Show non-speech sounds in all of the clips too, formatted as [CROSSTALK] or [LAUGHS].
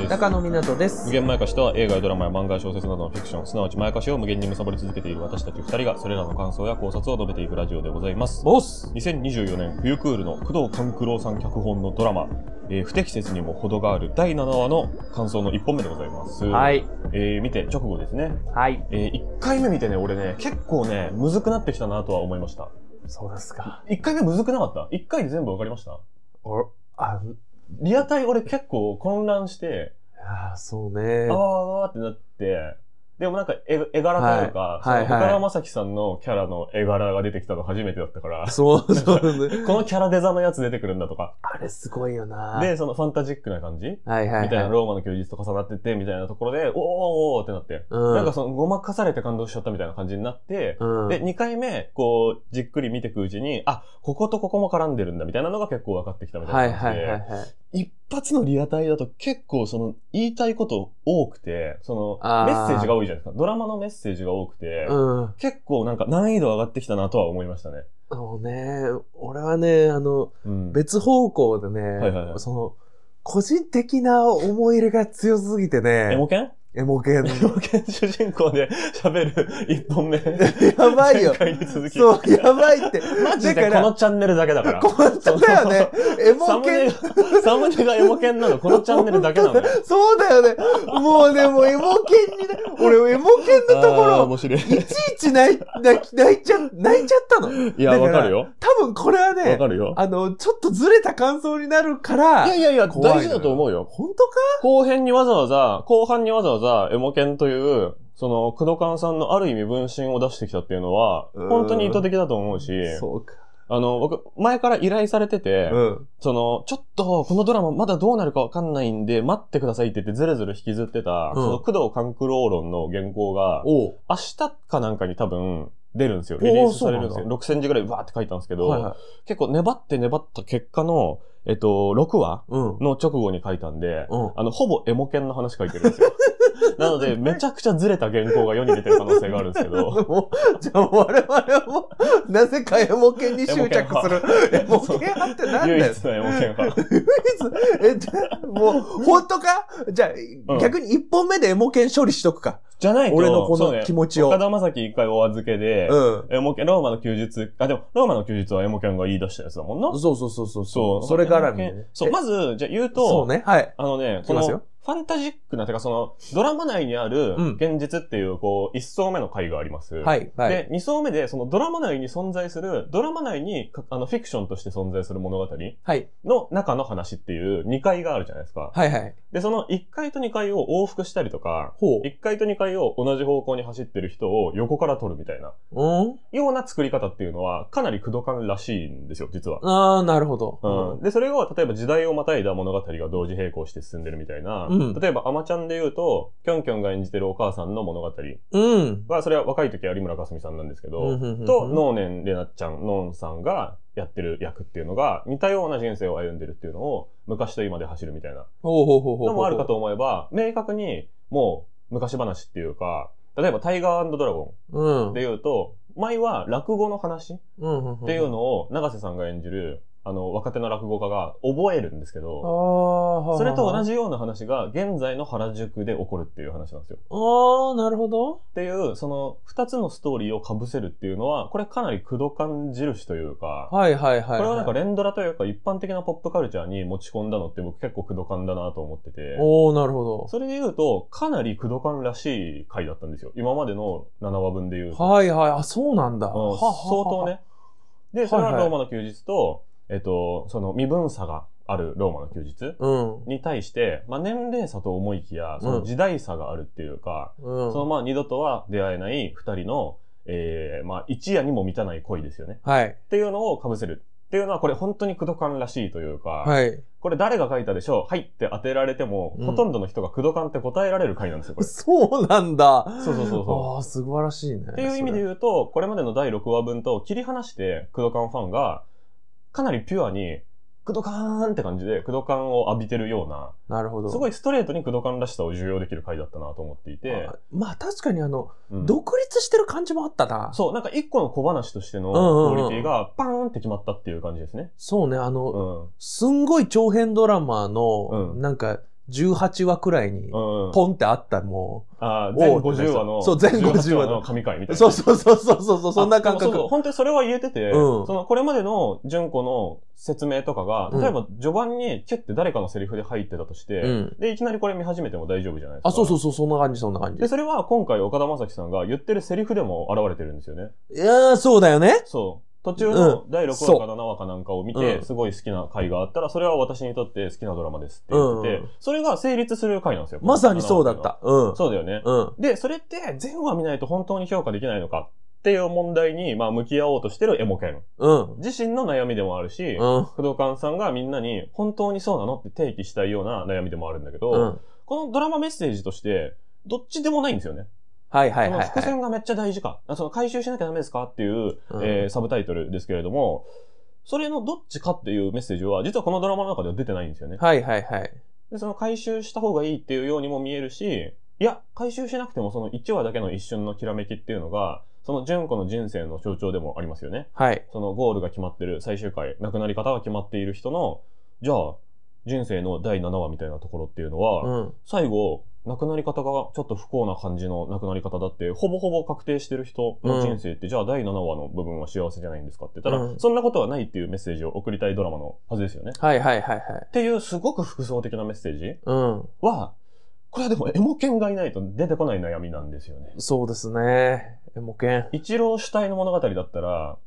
です中野湊です無限前やしとは映画やドラマや漫画や小説などのフィクションすなわち前やしを無限に貪り続けている私たち二人がそれらの感想や考察を述べていくラジオでございますボス2024年冬クールの工藤官九郎さん脚本のドラマえー、不適切にも程がある第7話の感想の1本目でございます。はい。えー、見て直後ですね。はい。えー、1回目見てね、俺ね、結構ね、むずくなってきたなとは思いました。そうですか。1回目むずくなかった ?1 回で全部わかりましたあ、リアタイ俺結構混乱して、ああ、そうね。ああ、あってなって、でもなんか絵絵柄というか、はい、岡田将生さんのキャラの絵柄が出てきたの初めてだったから。そうそうね。[LAUGHS] このキャラデザのやつ出てくるんだとか。あれすごいよなで、そのファンタジックな感じはいはい、みたいなローマの休日と重なってて、みたいなところで、おーおーってなって、うん、なんかそのごまかされて感動しちゃったみたいな感じになって、うん、で、2回目、こう、じっくり見ていくうちに、あ、こことここも絡んでるんだみたいなのが結構分かってきたみたいな感じで。はいはいはい、はい。一発のリアタイだと結構その言いたいこと多くて、そのメッセージが多いじゃないですか。ドラマのメッセージが多くて、うん、結構なんか難易度上がってきたなとは思いましたね。そうね、俺はね、あの、うん、別方向でね、はいはいはい、その、個人的な思い入れが強すぎてね。エモケンエモ犬。エモ犬主人公で喋る一本目。やばいよ。そう、やばいって。マジでこのチャンネルだけだから。こだよね。エモ犬。サムネ [LAUGHS] がエモ犬なの、このチャンネルだけなの。そうだよね。もうね、もうエモ犬に、ね、俺エモ犬のところ、いちいち泣い泣いちゃ、泣いちゃったの。いや、わかるよ。多分これはね、わかるよ。あの、ちょっとずれた感想になるから。いやいやいや、大事だと思うよ。本当か後編にわざわざ、後半にわざわざ、ざエモケンという、その、クドカンさんのある意味分身を出してきたっていうのは、本当に意図的だと思うし、うあの、僕、前から依頼されてて、うん、その、ちょっと、このドラマまだどうなるかわかんないんで、待ってくださいって言ってずるずる引きずってた、うん、その、工藤官九郎論の原稿が、明日かなんかに多分、出るんですよ。リリースされるんですよ。6000字ぐらいわーって書いたんですけど、はいはい、結構粘って粘った結果の、えっと、6話の直後に書いたんで、うん、あの、ほぼエモ犬の話書いてるんですよ。[LAUGHS] なので、めちゃくちゃずれた原稿が世に出てる可能性があるんですけど。[LAUGHS] じゃあ我々も、なぜかエモ犬に執着する。[LAUGHS] エモ犬派って何だよ。唯一のエモ犬派。唯一え、もう、本当かじゃあ、うん、逆に1本目でエモ犬処理しとくか。じゃないと、俺のこの気持ちを。岡田正樹一回お預けで、うん。エモケ、ローマの休日、あ、でも、ローマの休日はエモケンが言い出したやつだもんな。そうそうそうそう。そうそれからね、そう、まず、じゃ言うと、そうね、はい。あのね、この、ファンタジックな、てかその、ドラマ内にある、現実っていう、こう、一層目の回があります。はい、はい。で、二層目で、そのドラマ内に存在する、ドラマ内に、あの、フィクションとして存在する物語はい。の中の話っていう、二回があるじゃないですか。はい、はい。で、その1階と2階を往復したりとか、ほう1階と2階を同じ方向に走ってる人を横から撮るみたいな、うんような作り方っていうのは、かなり駆動感らしいんですよ、実は。ああ、なるほど。うん。で、それを、例えば時代をまたいだ物語が同時並行して進んでるみたいな、うん例えば、アマちゃんで言うと、キョンキョンが演じてるお母さんの物語うん。は、それは若い時は有村架純さんなんですけど、うんうんうんうんと、能年玲奈ちゃん、のさんがやってる役っていうのが似たような人生を歩んでるっていうのを昔と今で走るみたいなのもあるかと思えば明確にもう昔話っていうか例えば「タイガードラゴン」でいうと、前は落語の話っていうのを永瀬さんが演じるあの、若手の落語家が覚えるんですけど、それと同じような話が現在の原宿で起こるっていう話なんですよ。ああ、なるほど。っていう、その、二つのストーリーを被せるっていうのは、これかなり駆動感印というか、はいはいはい、はい、これはなんか連ドラというか一般的なポップカルチャーに持ち込んだのって僕結構駆動感だなと思ってて。おおなるほど。それで言うと、かなり駆動感らしい回だったんですよ。今までの7話分で言うと。はいはい、あ、そうなんだ。うん、ははは相当ね。で、それはローマの休日と、えっと、その身分差があるローマの休日に対して、うん、まあ、年齢差と思いきやその時代差があるっていうか、うん、そのまあ二度とは出会えない二人の、えーまあ、一夜にも満たない恋ですよね、はい、っていうのをかぶせるっていうのはこれ本当にクドカンらしいというか、はい、これ誰が書いたでしょうはいって当てられても、うん、ほとんどの人がクドカンって答えられる回なんですよ、これ。そうなんだそうそうそうそう。ああ、素晴らしいね。っていう意味で言うと、これまでの第6話分と切り離してクドカンファンが、かなりピュアに、クドカーンって感じで、クドカンを浴びてるような、なるほど。すごいストレートにクドカンらしさを重要できる回だったなと思っていて。あまあ確かにあの、うん、独立してる感じもあったな。そう、なんか一個の小話としてのクオリティがパーンって決まったっていう感じですね。そうね、あの、うん、すんごい長編ドラマの、ん、なんか、18話くらいに、ポンってあったもう。ああ、全50話の。そう、全50話の。神回みたいな。そうそうそうそうそうそう、そんな感覚。そう本当にそれは言えてて、うん、その、これまでの純子の説明とかが、例えば序盤にキュッて誰かのセリフで入ってたとして、うん、で、いきなりこれ見始めても大丈夫じゃないですか。あ、そうそうそう、そんな感じ、そんな感じ。で、それは今回岡田将生さんが言ってるセリフでも現れてるんですよね。いやー、そうだよね。そう。途中の第6話か7話かなんかを見て、すごい好きな回があったら、それは私にとって好きなドラマですって言ってて、それが成立する回なんですよ。まさにそうだった。うん。そうだよね。うん。で、それって全話見ないと本当に評価できないのかっていう問題に、まあ、向き合おうとしてるエモケン。うん。自身の悩みでもあるし、うん、不動館さんがみんなに本当にそうなのって提起したいような悩みでもあるんだけど、うん、このドラマメッセージとして、どっちでもないんですよね。はいはいはい、はい。伏線がめっちゃ大事か。その回収しなきゃダメですかっていう、うん、えー、サブタイトルですけれども、それのどっちかっていうメッセージは、実はこのドラマの中では出てないんですよね。はいはいはい。で、その回収した方がいいっていうようにも見えるし、いや、回収しなくてもその1話だけの一瞬のきらめきっていうのが、その純子の人生の象徴でもありますよね。はい。そのゴールが決まってる、最終回、亡くなり方が決まっている人の、じゃあ、人生の第7話みたいなところっていうのは、うん、最後、亡くなり方がちょっと不幸な感じの亡くなり方だってほぼほぼ確定してる人の人生って、うん、じゃあ第7話の部分は幸せじゃないんですかって言ったら、うん、そんなことはないっていうメッセージを送りたいドラマのはずですよね。はいはいはいはい。っていうすごく複層的なメッセージは、これはでもエモンがいないと出てこない悩みなんですよね。そうですね。エモン。一郎主体の物語だったら、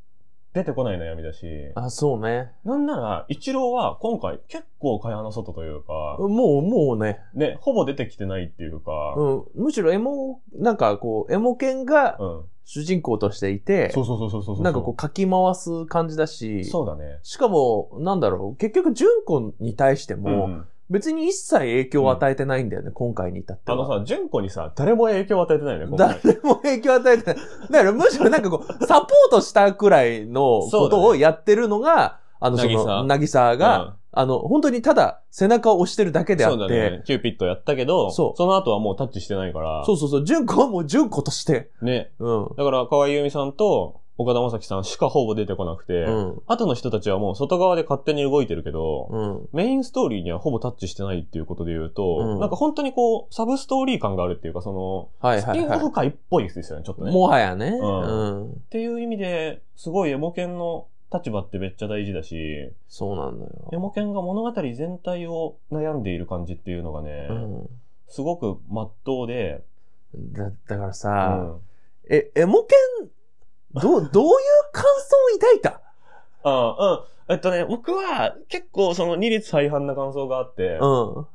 出てこない悩みだし。あ、そうね。なんなら、一郎は今回結構会話の外というか。もう、もうね。ね、ほぼ出てきてないっていうか。うん。むしろエモ、なんかこう、エモ犬が主人公としていて。そうそうそうそうなんかこう、かき回す感じだし。そうだね。しかも、なんだろう、結局、純子に対しても、うん別に一切影響を与えてないんだよね、うん、今回に至ってあのさ、純子にさ、誰も影響を与えてないよね、誰も影響を与えてない。だからむしろなんかこう、サポートしたくらいのことをやってるのが、ね、あの、その、なぎさが、うんあの、本当にただ背中を押してるだけであって。そうだね。キューピットやったけど、その後はもうタッチしてないから。そうそうそう。純子はもう純子として。ね。うん。だから、河合由美さんと、岡田将生さんしかほぼ出てこなくて、うん、後の人たちはもう外側で勝手に動いてるけど、うん、メインストーリーにはほぼタッチしてないっていうことで言うと、うん、なんか本当にこう、サブストーリー感があるっていうか、その、はいはいはい、スピンオフ界っぽいですよね、ちょっとね。もはやね。うん。っていう意味で、すごいエモ犬の立場ってめっちゃ大事だし、そうなんだよ。エモ犬が物語全体を悩んでいる感じっていうのがね、すごく真っ当で。だ、だからさ、え、エモ犬どう、どういう感想を抱いたあうん。えっとね、僕は結構その二律再犯な感想があって、うん。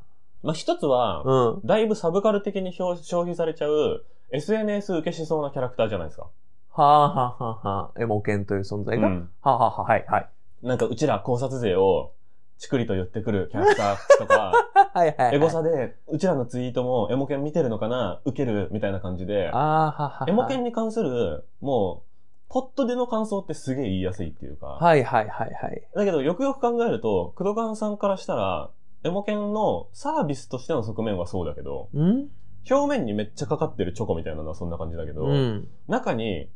まあ、一つは、うん、だいぶサブカル的に消費されちゃう SNS 受けしそうなキャラクターじゃないですか。はあはあははあ、エモケンという存在が、うん、はあははあ、はいはい。なんかうちら考察税をチクリと言ってくるキャラクターとか、[LAUGHS] はいはい、はい、エゴサで、うちらのツイートもエモケン見てるのかな受けるみたいな感じで、あはははエモケンに関する、もう、ポットでの感想ってすげえ言いやすいっていうか。はいはいはいはい。だけど、よくよく考えると、クドカンさんからしたら、エモケンのサービスとしての側面はそうだけど、表面にめっちゃかかってるチョコみたいなのはそんな感じだけど、うん、中に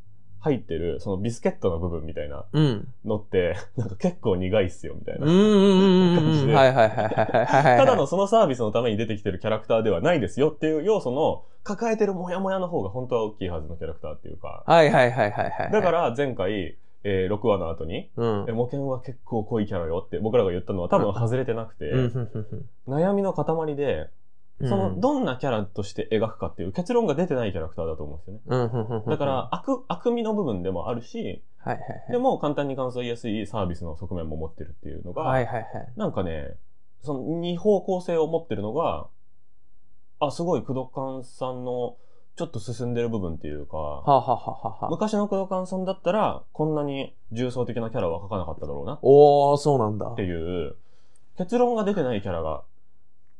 入ってる、そのビスケットの部分みたいなのって、[LAUGHS] なんか結構苦いっすよ、みたいな感じで。はいはいはい。ただのそのサービスのために出てきてるキャラクターではないですよっていう要素の抱えてるモヤモヤの方が本当は大きいはずのキャラクターっていうか。はいはいはいはい、はい。だから前回、えー、6話の後に、うん、え、模型は結構濃いキャラよって僕らが言ったのは多分外れてなくて、悩みの塊で、その、どんなキャラとして描くかっていう結論が出てないキャラクターだと思うんですよね。だから、悪、悪味の部分でもあるし、はいはいはい、でも簡単に感想言いやすいサービスの側面も持ってるっていうのが、はいはいはい、なんかね、その二方向性を持ってるのが、あ、すごい、工藤勘さんの、ちょっと進んでる部分っていうか、はあはあはあ、昔の工藤勘さんだったら、こんなに重層的なキャラは描かなかっただろうな。おー、そうなんだ。っていう、結論が出てないキャラが、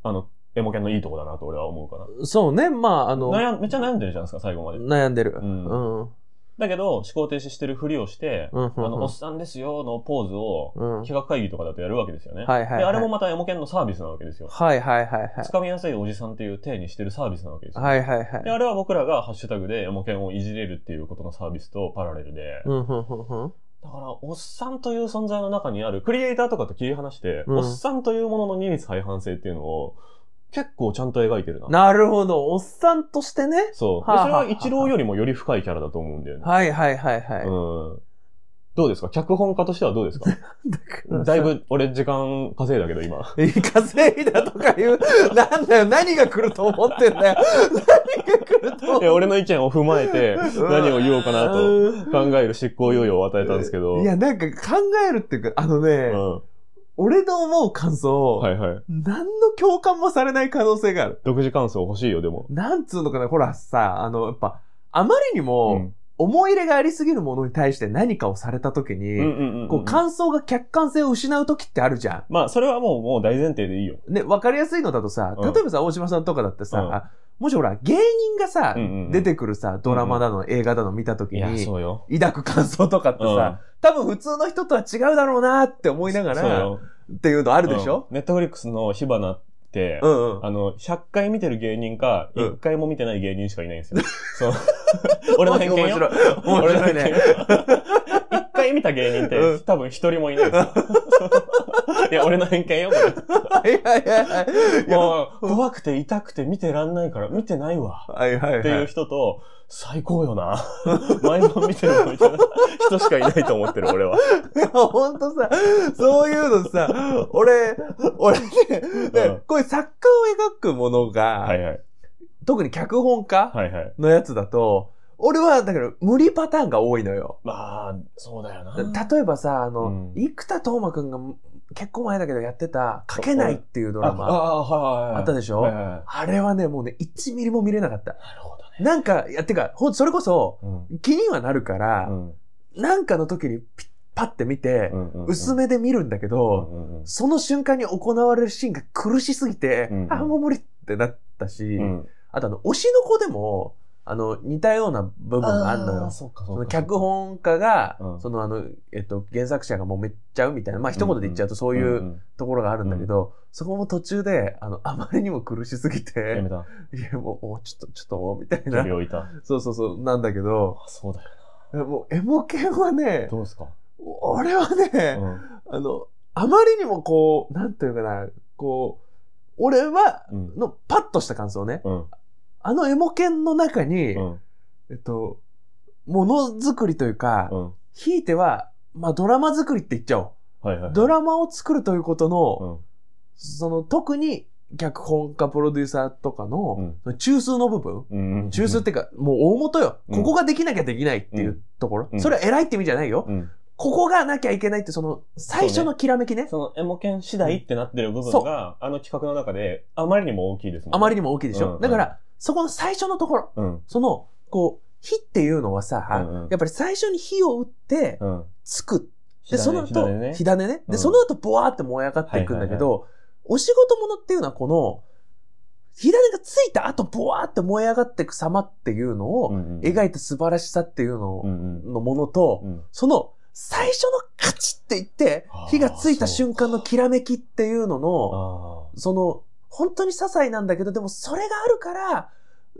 あの、エモケンのいいとこだなと俺は思うかな。そうね。まあ、あの。悩めっちゃ悩んでるじゃないですか、最後まで。悩んでる。うん。うん、だけど、思考停止してるふりをして、うん、んあの、おっさんですよのポーズを、企画会議とかだとやるわけですよね。はいはい、はい、あれもまたエモケンのサービスなわけですよ。はいはいはい、はい。掴みやすいおじさんっていう体にしてるサービスなわけですよ、ね。はいはいはい。で、あれは僕らがハッシュタグでエモケンをいじれるっていうことのサービスとパラレルで。うんうんうんんだから、おっさんという存在の中にある、クリエイターとかと切り離して、うん、おっさんというものの二律背反性っていうのを、結構ちゃんと描いてるな。なるほど。おっさんとしてね。そう。はあ、それは一郎よりもより深いキャラだと思うんだよね。はいはいはいはい。うん。どうですか脚本家としてはどうですか [LAUGHS] だいぶ俺時間稼いだけど今。[LAUGHS] 稼いだとか言う。[LAUGHS] なんだよ、何が来ると思ってんだよ。何が来ると思って俺の意見を踏まえて何を言おうかなと考える執行猶予を与えたんですけど。いや、なんか考えるっていうか、あのね、うん俺の思う感想、はいはい。何の共感もされない可能性がある。独自感想欲しいよ、でも。なんつうのかな、ほらさ、あの、やっぱ、あまりにも、思い入れがありすぎるものに対して何かをされた時に、こう感想が客観性を失う時ってあるじゃん。まあ、それはもう、もう大前提でいいよ。ね、わかりやすいのだとさ、例えばさ、大島さんとかだってさ、うんもしほら、芸人がさ、出てくるさ、ドラマだの、映画だの見たときに、抱く感想とかってさ、多分普通の人とは違うだろうなって思いながら、っていうのあるでしょ、ネットフリックスの火花って、うんうん、あの、100回見てる芸人か、1回も見てない芸人しかいないんですよ。そう。[LAUGHS] 俺の偏見よ。面白い。面白いね。回見た芸人って、多分一人もいないです。[LAUGHS] いや、俺の偏見よ、これ。いやいやいや。もう、怖くて痛くて見てらんないから、見てないわ。はいはい、はい、っていう人と、最高よな。毎晩見てるみたいな人しかいないと思ってる、俺は。いや、ほんとさ、そういうのさ、俺、俺ね、うん、こういう作家を描くものが、はいはい、特に脚本家のやつだと、はいはい俺は、だから、無理パターンが多いのよ。まあ、そうだよな。例えばさ、あの、うん、生田斗真くんが結構前だけどやってた、書けないっていうドラマ、あったでしょ、はいはい、あれはね、もうね、1ミリも見れなかった。なるほどね。なんか、いや、てか、ほんそれこそ、気にはなるから、うん、なんかの時にピッパッて見て、薄めで見るんだけど、その瞬間に行われるシーンが苦しすぎて、うんうん、あ、もう無理ってなったし、うん、あとあの、推しの子でも、あの、似たような部分があるのよ。その脚本家が、うん、そのあの、えっと、原作者がもうめっちゃうみたいな、まあ一言で言っちゃうとそういうところがあるんだけど、うんうん、そこも途中で、あの、あまりにも苦しすぎて、やめた。[LAUGHS] いや、もう、お、ちょっと、ちょっと、みたいな。距離いた。そうそうそう、なんだけど。そうだよな。もう、エモ系はね、どうですか俺はね、うん、あの、あまりにもこう、なんていうかな、こう、俺は、の、パッとした感想ね。うんあのエモ犬の中に、うんえっと、ものづくりというか、うんひいては、まあドラマ作りって言っちゃおう。はいはいはい。ドラマを作るということの、うんその特に脚本家プロデューサーとかうのん、中枢の部分、うん中枢ってか、もう大元よ。うんここができなきゃできないっていうところ。うんそれは偉いって意味じゃないよ。うん。ここがなきゃいけないって、その、最初のきらめきね。そのエモ犬次第ってなってる部分が、あの企画の中であまりにも大きいですもんね。あまりにも大きいでしょ。うんだから、そこの最初のところ、うん、その、こう、火っていうのはさ、うんうん、やっぱり最初に火を打って、つく。で、その後、火種ね。ねで、その後、ぼわーって燃え上がっていくんだけど、お仕事ものっていうのは、この、火種がついた後、ぼわーって燃え上がっていく様っていうのを、描いた素晴らしさっていうの、のものと、その、最初のカチって言って、火がついた瞬間のきらめきっていうのの、その、本当に些細なんだけど、でもそれがあるから、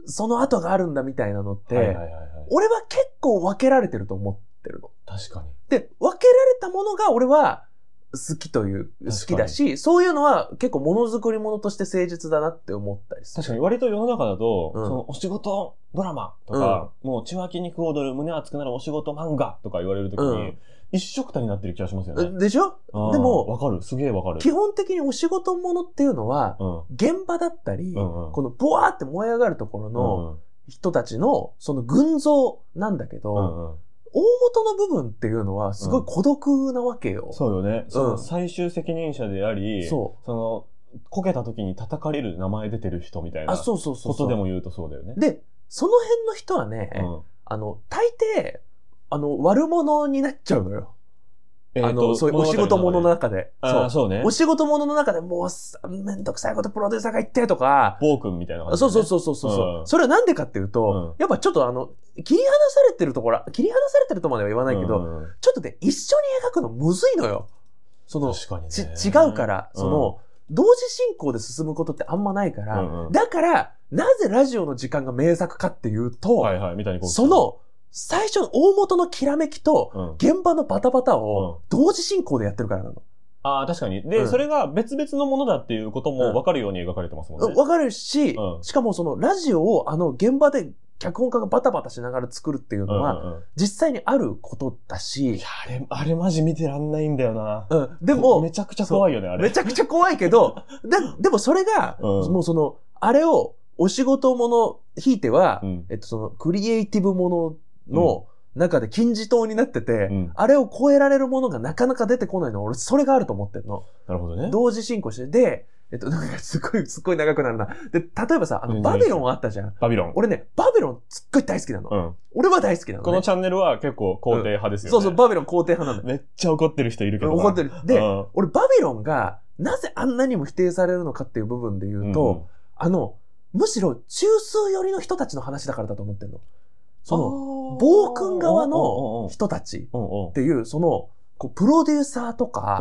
その後があるんだみたいなのって、俺は結構分けられてると思ってるの。確かに。で、分けられたものが俺は好きという、好きだし、そういうのは結構ものづくりものとして誠実だなって思ったりする。確かに割と世の中だと、うん、そのお仕事ドラマとか、うん、もう血は筋肉踊る胸熱くなるお仕事漫画とか言われるときに、うん一色たになってる気がしますよね。でしょでも、わかる、すげえわかる。基本的にお仕事ものっていうのは、うん、現場だったり、うんうん、このボワーって燃え上がるところの人たちの、その群像なんだけど、うんうん、大元の部分っていうのはすごい孤独なわけよ。うん、そうよね。その最終責任者であり、その、こけた時に叩かれる名前出てる人みたいなことでも言うとそうだよね。で、その辺の人はね、あの、大抵、あの、悪者になっちゃうのよ。えあの、そういうお仕事者の中で。そうそうね。お仕事者の中でもう、めんどくさいことプロデューサーが言ってとか。暴君みたいな感じ、ね、そうそうそうそうそう、うん、それはなんでかっていうと、うん、やっぱちょっとあの、切り離されてるところ、切り離されてるとまでは言わないけど、うん、ちょっとね、一緒に描くのむずいのよ。その、違うから、その、同時進行で進むことってあんまないから、うんうん、だから、なぜラジオの時間が名作かっていうと、はいはい、その、最初の大元のきらめきと、現場のバタバタを同時進行でやってるからなの。ああ、確かに。で、うん、それが別々のものだっていうことも分かるように描かれてますもんね。うん、分かるし、うん、しかもそのラジオをあの現場で脚本家がバタバタしながら作るっていうのは、実際にあることだし。あれ、あれマジ見てらんないんだよな。うん。でも、めちゃくちゃ怖いよね、あれ。めちゃくちゃ怖いけど、[LAUGHS] で、でもそれが、もうその、あれをお仕事もの、ひいては、えっと、その、クリエイティブものの中で金字塔になってて、うん、あれを超えられるものがなかなか出てこないの。俺、それがあると思ってんの。なるほどね。同時進行して。で、えっと、なんかすっごい、すっごい長くなるな。で、例えばさ、あの、バビロンあったじゃん。バビロン。俺ね、バビロンすっごい大好きなの。うん、俺は大好きなの、ね、このチャンネルは結構肯定派ですよね、うん、そうそう、バビロン肯定派なの。めっちゃ怒ってる人いるけど。怒ってる。で、俺、バビロンが、なぜあんなにも否定されるのかっていう部分で言うと、うん、あの、むしろ中枢寄りの人たちの話だからだと思ってんの。その、暴君側の人たちっていう、その、こうプロデューサーとか、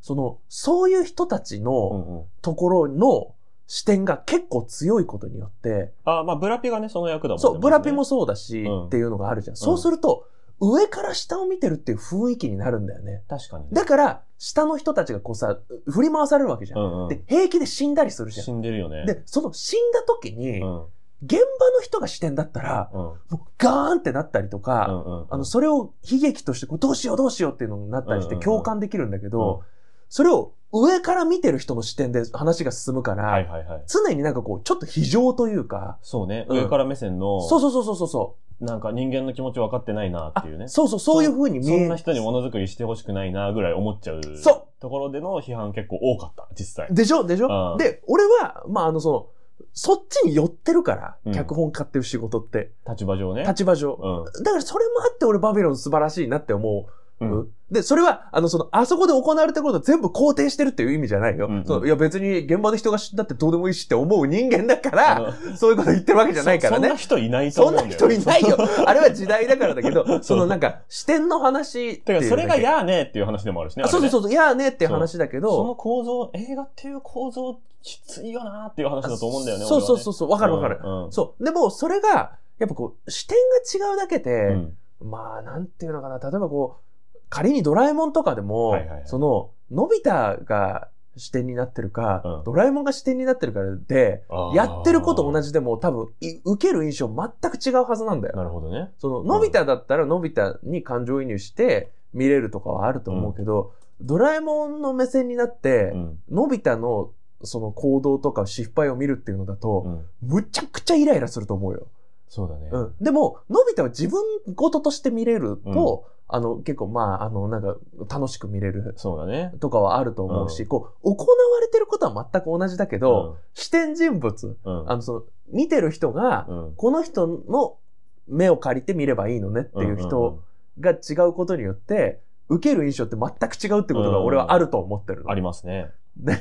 その、そういう人たちのところの視点が結構強いことによって。あまあ、ブラピがね、その役だもんね。そう、ブラピもそうだし、っていうのがあるじゃん。そうすると、上から下を見てるっていう雰囲気になるんだよね。確かに、だから、下の人たちがこうさ、振り回されるわけじゃん。ん、で、平気で死んだりするじゃん。死んでるよね。で、その死んだ時に、うん現場の人が視点だったら、うん、もうガーンってなったりとか、うんうんうん、あの、それを悲劇として、どうしようどうしようっていうのになったりして共感できるんだけど、うんうんうん、それを上から見てる人の視点で話が進むから、はいはいはい、常になんかこう、ちょっと非常というか。そうね、うん、上から目線の。そうそうそうそうそう。なんか人間の気持ち分かってないなっていうね。そうそう、そういうふうに見えそんな人にものづくりしてほしくないなぐらい思っちゃう。そうところでの批判結構多かった、実際。でしょでしょ、うん、で、俺は、まあ、あの、その、そっちに寄ってるから、うん、脚本家っていう仕事って。立場上ね。立場上。うん、だからそれもあって俺バビロン素晴らしいなって思う。うん、で、それは、あの、その、あそこで行われたこと全部肯定してるっていう意味じゃないよ。うんうん、そのいや、別に現場で人が死んだってどうでもいいしって思う人間だから、そういうこと言ってるわけじゃないからね。そんな人いないと思うんだよ。そんな人いないよ。[LAUGHS] あれは時代だからだけど、そのなんか、視点の話ってか、それがやーねーっていう話でもあるしね。ねそうそうそう、やーねーっていう話だけど。その構造、映画っていう構造きついよなっていう話だと思うんだよね。そうそうそうそう、わ、かるわかる、うんうん、そう。でも、それが、やっぱこう、視点が違うだけで、うん、まあ、なんていうのかな、例えばこう、仮にドラえもんとかでも、はいはいはい、その、のび太が視点になってるか、うん、ドラえもんが視点になってるからで、やってること同じでも多分、受ける印象全く違うはずなんだよ。なるほどね。その、のび太だったらのび太に感情移入して見れるとかはあると思うけど、ドラえもんの目線になって、のび太のその行動とか失敗を見るっていうのだと、うん、むちゃくちゃイライラすると思うよ。そうだね。うん、でも、のび太は自分事として見れると、うん、あの、結構、まあ、あの、なんか、楽しく見れる。そうだね。とかはあると思うし、うこう、行われてることは全く同じだけど、視点人物、あの、その、見てる人が、この人の目を借りて見ればいいのねっていう人が違うことによって、受ける印象って全く違うってことが俺はあると思ってる、うん、ありますね。で、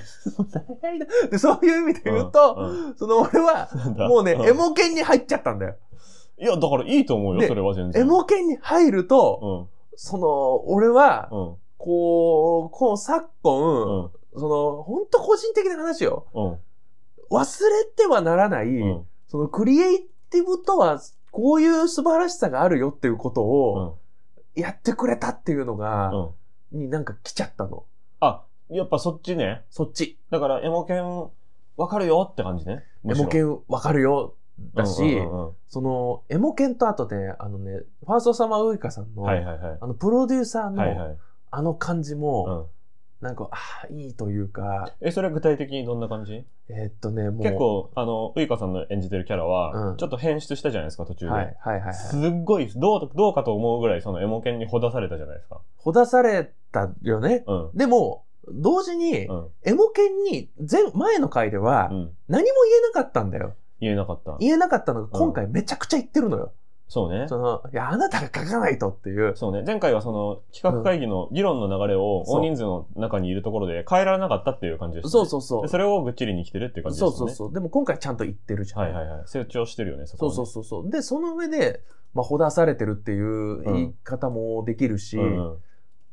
でそういう意味で言うと、うんうん、その俺は、もうね、うん、エモ犬に入っちゃったんだよ。いや、だからいいと思うよ、それは全然。エモ犬に入ると、その、俺は、こう、こう昨今、その、本当個人的な話よ。忘れてはならない、そのクリエイティブとは、こういう素晴らしさがあるよっていうことを、やってくれたっていうのが、になんか来ちゃったの。やっぱそっちね。そっち。だから、エモケン、わかるよって感じね。エモケン、わかるよだし、その、エモケンとあとで、あのね、ファーストサマーウイカさんの、はいはいはい、あの、プロデューサーの、はいはい、あの感じも、うん、なんか、ああ、いいというか。え、それは具体的にどんな感じえー、っとね、もう。結構、あの、ウイカさんの演じてるキャラは、うん、ちょっと変質したじゃないですか、途中で。はい、はい、はい。すっごい、どう、どうかと思うぐらい、そのエモケンにほだされたじゃないですか。ほだされたよね。うん、でも、同時に、うん、エモ犬に前、前の回では、何も言えなかったんだよ。言えなかった。言えなかったのが、今回めちゃくちゃ言ってるのよ。そうね。その、いや、あなたが書かないとっていう。そうね。前回はその、企画会議の議論の流れを、大人数の中にいるところで変えられなかったっていう感じでした、ね、そうそうそう。それをぐっちりに来てるっていう感じですね。そうそうそう。でも今回ちゃんと言ってるじゃん。はいはいはい。成長してるよね、そこ、ね、そうそうそう。で、その上で、まあ、ほだされてるっていう言い方もできるし、うんうんうん、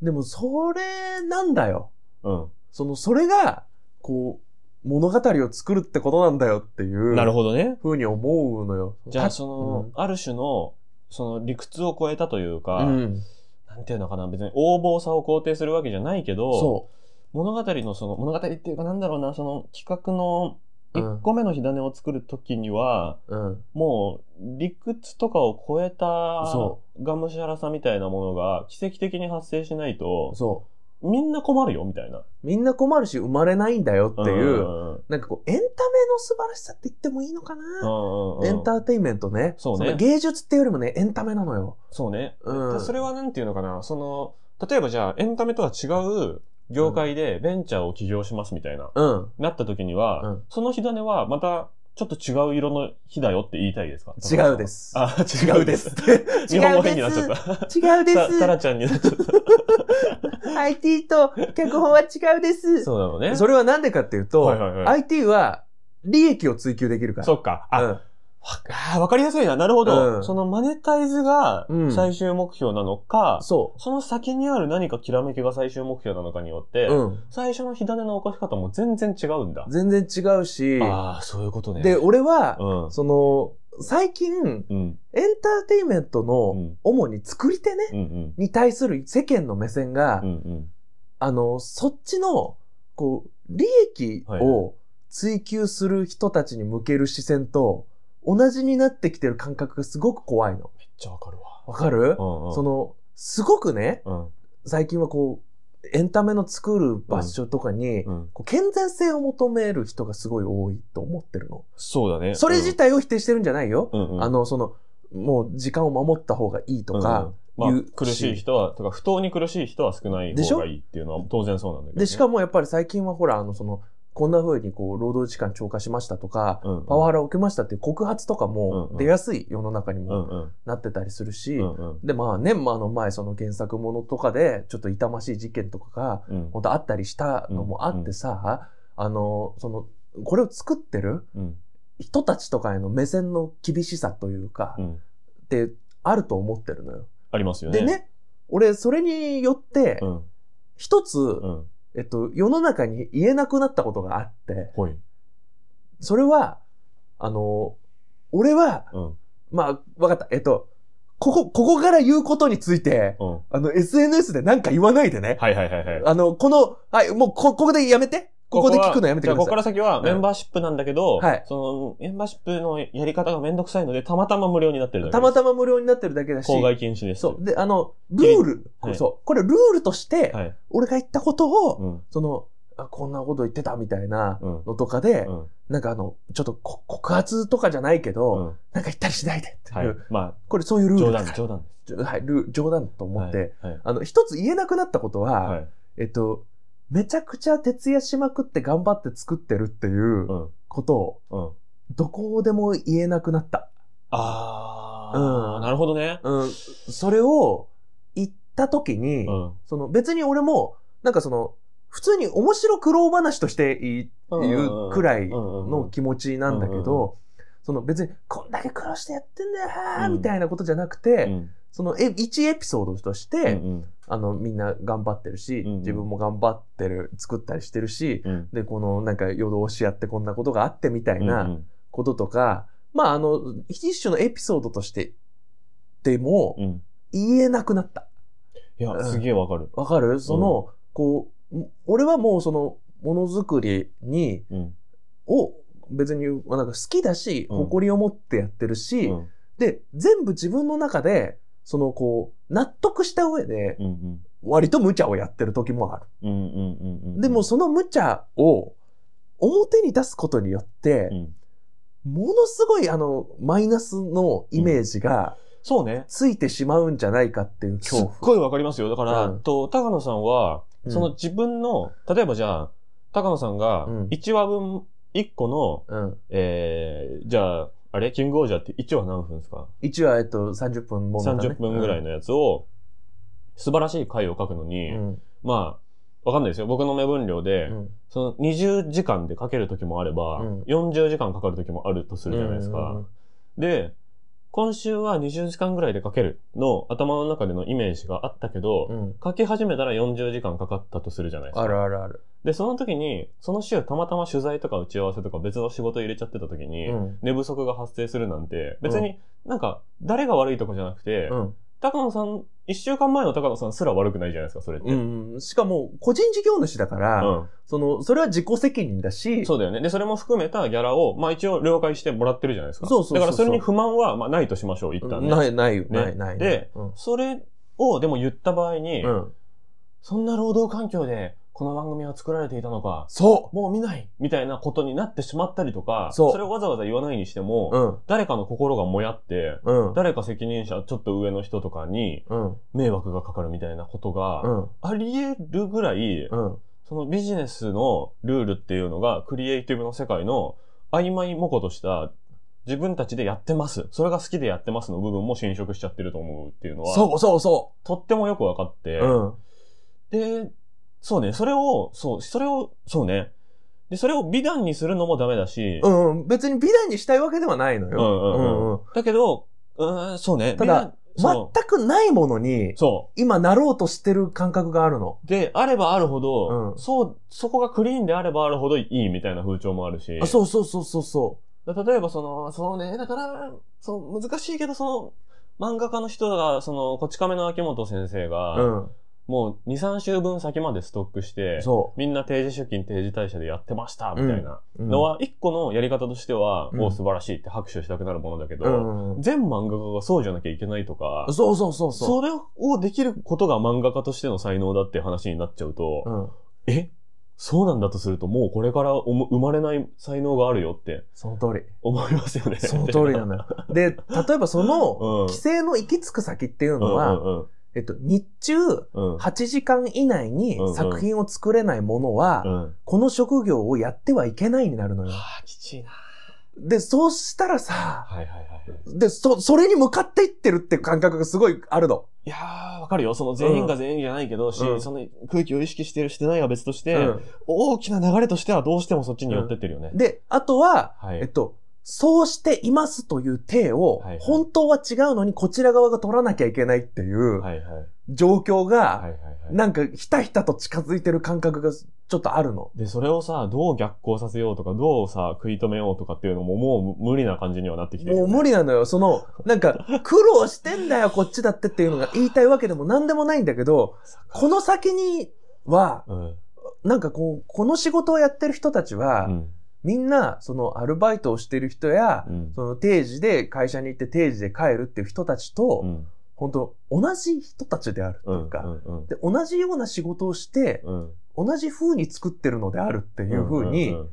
でも、それなんだよ。うん。その、それが、こう、物語を作るってことなんだよっていう。なるほどね。ふうに思うのよ。じゃあ、その、うん、ある種の、その理屈を超えたというか、うん、なんていうのかな、別に横暴さを肯定するわけじゃないけど、物語のその、物語っていうかなんだろうな、その企画の1個目の火種を作る時には、うん、もう理屈とかを超えたがむしゃらさみたいなものが奇跡的に発生しないとみんな困るよ、みたいな。みんな困るし、生まれないんだよっていう、うんうん、なんかこう、エンタメの素晴らしさって言ってもいいのかな、うんうん、エンターテインメントね。そうね。芸術っていうよりもね、エンタメなのよ。そうね。うん、それはなんていうのかな、その、例えばじゃあ、エンタメとは違う、業界でベンチャーを起業しますみたいな、うん、なった時には、その火種はまたちょっと違う色の火だよって言いたいですか違うです。あ、違うです。[LAUGHS] 日本語変になっちゃった。違うです。タラちゃんになっちゃった。[LAUGHS] IT と脚本は違うです。そうなのね。それはなんでかっていうと、はいはいはい、IT は利益を追求できるから。そっか。あ、うんああ、わかりやすいな。なるほど。うんそのマネタイズが最終目標なのか、そその先にある何かきらめきが最終目標なのかによって、う。ん。最初の火種の起こし方も全然違うんだ。全然違うし、ああ、そういうことね。で、俺はう、ん。その、最近、うん。エンターテインメントの、主に作り手ね、うん。うん。に対する世間の目線が、うん。うん。あの、そっちの、こう、利益を追求する人たちに向ける視線と、同じになってきてる感覚がすごく怖いの。めっちゃわかるわ。わかる、うんうん、その、すごくね、うん、最近はこう、エンタメの作る場所とかに、うん、こう健全性を求める人がすごい多いと思ってるの。そうだね。それ自体を否定してるんじゃないよ。うんうん、あの、その、もう時間を守った方がいいとか、まあ、苦しい人は、とか、不当に苦しい人は少ない方がいいっていうのは当然そうなんだけど、ね、で、しかもやっぱり最近はほら、あの、その、こんな風にこう、労働時間超過しましたとか、パワハラを受けましたっていう告発とかも出やすい世の中にもなってたりするし、で、まあね、まあ、の前その原作ものとかで、ちょっと痛ましい事件とかが、本当あったりしたのもあってさ、あの、その、これを作ってる人たちとかへの目線の厳しさというか、ってあると思ってるのよ。ありますよね。でね、俺、それによって、一つ、えっと、世の中に言えなくなったことがあって、はい、それは、あの、俺は、うん、まあ、わかった。えっと、ここ、ここから言うことについて、うん、あの、SNS でなんか言わないでね。はいはいはい、はい。あの、この、はい、もうこ、ここでやめて。ここで聞くのやめてください。ここから先はメンバーシップなんだけど、はい、そのメンバーシップのやり方がめんどくさいので、たまたま無料になってるだけたまたま無料になってるだけだし。公害禁止です。そう。で、あの、ルール、はい、そう。これルールとして、はい、俺が言ったことを、うん、その、こんなこと言ってたみたいなのとかで、うん、なんかあの、ちょっと告発とかじゃないけど、うん、なんか言ったりしないでっていう。はい、まあ、これそういうルール冗談、冗談。[LAUGHS] はい、冗談と思って、はい、あの、一つ言えなくなったことは、えっと、めちゃくちゃ徹夜しまくって頑張って作ってるっていうことを、どこでも言えなくなった。ああ、うん、なるほどね。うん、それを言った時に、うん、その別に俺も、なんかその、普通に面白苦労話として言うくらいの気持ちなんだけど、その別にこんだけ苦労してやってんだよ、みたいなことじゃなくて、その一エピソードとして、うんうんあの、みんな頑張ってるし、うん自分も頑張ってる、作ったりしてるし、うん、で、このなんか夜通しやってこんなことがあってみたいなこととか、うんうん、まあ、あの、一種のエピソードとしてでも、言えなくなった。いや、すげえわかる。わかるその、こう、俺はもうその、ものづくりに、を別に、なんか好きだし、誇りを持ってやってるし、で、全部自分の中で、そのこう、納得した上で、割と無茶をやってる時もある。でもその無茶を表に出すことによって、ものすごいあの、マイナスのイメージが、そうね。ついてしまうんじゃないかっていう恐怖。すっごいわかりますよ。だから、うん、と、高野さんは、その自分の、うん、例えばじゃあ、高野さんが、1話分、1個の、うん、えー、じゃあ、あれキングオージャーって1話何分ですか ?1 話、えっと、30分もの、ね、30分ぐらいのやつを、うん、素晴らしい回を書くのに、うん、まあ、わかんないですよ。僕の目分量で、うん、その20時間で書ける時もあれば、うん、40時間かかる時もあるとするじゃないですか。うんうんうん、で、今週は20時間ぐらいで書けるの頭の中でのイメージがあったけど、書き始めたら40時間かかったとするじゃないですか。あるあるある。で、その時に、その週たまたま取材とか打ち合わせとか別の仕事入れちゃってた時に、うん、寝不足が発生するなんて、別になんか誰が悪いとかじゃなくて、うん、高野さん、一週間前の高野さんすら悪くないじゃないですか、それって。うん、しかも、個人事業主だから、うん、その、それは自己責任だし。そうだよね。で、それも含めたギャラを、まあ一応了解してもらってるじゃないですか。そうそうだからそれに不満は、まあないとしましょう、一旦ね。ない、ない、ない、ない。で、それをでも言った場合に、そんな労働環境で、この番組は作られていたのか、そうもう見ないみたいなことになってしまったりとか、そそれをわざわざ言わないにしても、うん、誰かの心がもやって、うん、誰か責任者、ちょっと上の人とかに、迷惑がかかるみたいなことが、あり得るぐらい、うん、そのビジネスのルールっていうのが、クリエイティブの世界の曖昧模倣とした自分たちでやってます。それが好きでやってますの部分も侵食しちゃってると思うっていうのは。そうそうそう。とってもよくわかって。うん、で、そうね、それを、そう、それを、そうね。で、それを美談にするのもダメだし。うん、別に美談にしたいわけではないのよ。うんうんうん。うんうん、だけど、うん、そうね。ただ、全くないものに、そう。今なろうとしてる感覚があるの。で、あればあるほど、うん、そう、そこがクリーンであればあるほどいいみたいな風潮もあるし。あ、そうそうそうそうそう。例えばその、そうね、だから、そう、難しいけど、その、漫画家の人が、その、こち亀の秋元先生が、うん、もう2、3週分先までストックして、みんな定時出勤、定時退社でやってました、みたいなのは、一個のやり方としては、う素晴らしいって拍手したくなるものだけど、全漫画家がそうじゃなきゃいけないとか、そうそうそうそれをできることが漫画家としての才能だって話になっちゃうと、えそうなんだとすると、もうこれから生まれない才能があるよって。その通り。思いますよね。その通りなよ。で、例えばその、規制の行き着く先っていうのは、うんうんうんえっと、日中、8時間以内に作品を作れないものは、この職業をやってはいけないになるのよ。あ、きついな。で、そうしたらさ、はいはいはい、で、そ、それに向かっていってるって感覚がすごいあるの。いやー、わかるよ。その全員が全員じゃないけど、うん、し、その空気を意識してるしてないは別として、うん、大きな流れとしてはどうしてもそっちに寄ってってるよね。うん、で、あとは、はい、えっと、そうしていますという体を、本当は違うのにこちら側が取らなきゃいけないっていう状況が、なんかひたひたと近づいてる感覚がちょっとあるの。で、それをさ、どう逆行させようとか、どうさ、食い止めようとかっていうのももう無理な感じにはなってきてる、ね、もう無理なのよ。その、なんか、苦労してんだよ、こっちだってっていうのが言いたいわけでも何でもないんだけど、この先には、うん、なんかこう、この仕事をやってる人たちは、うんみんな、そのアルバイトをしてる人や、うん、その定時で会社に行って定時で帰るっていう人たちと、うん、本当同じ人たちであるというか、うんうん、で、同じような仕事をして、同じ風に作ってるのであるっていう風に、うんうんうん、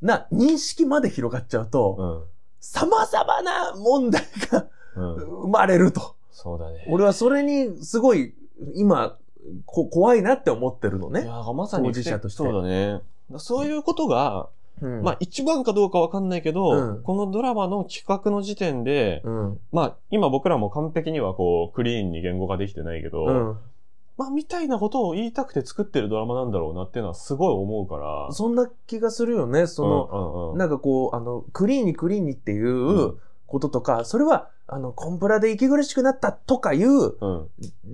な、認識まで広がっちゃうと、様々な問題が生まれると。そうだね。俺はそれにすごい今、こ怖いなって思ってるのね。いや、まさに。当事者として。そうだね。そういうことが、まあ一番かどうかわかんないけど、うん、このドラマの企画の時点で、うん、まあ今僕らも完璧にはこうクリーンに言語化できてないけど、まあみたいなことを言いたくて作ってるドラマなんだろうなっていうのはすごい思うから。そんな気がするよね。その、うんうん、なんかこう、あの、クリーンにクリーンにっていうこととか、それはあの、コンプラで息苦しくなったとかいう、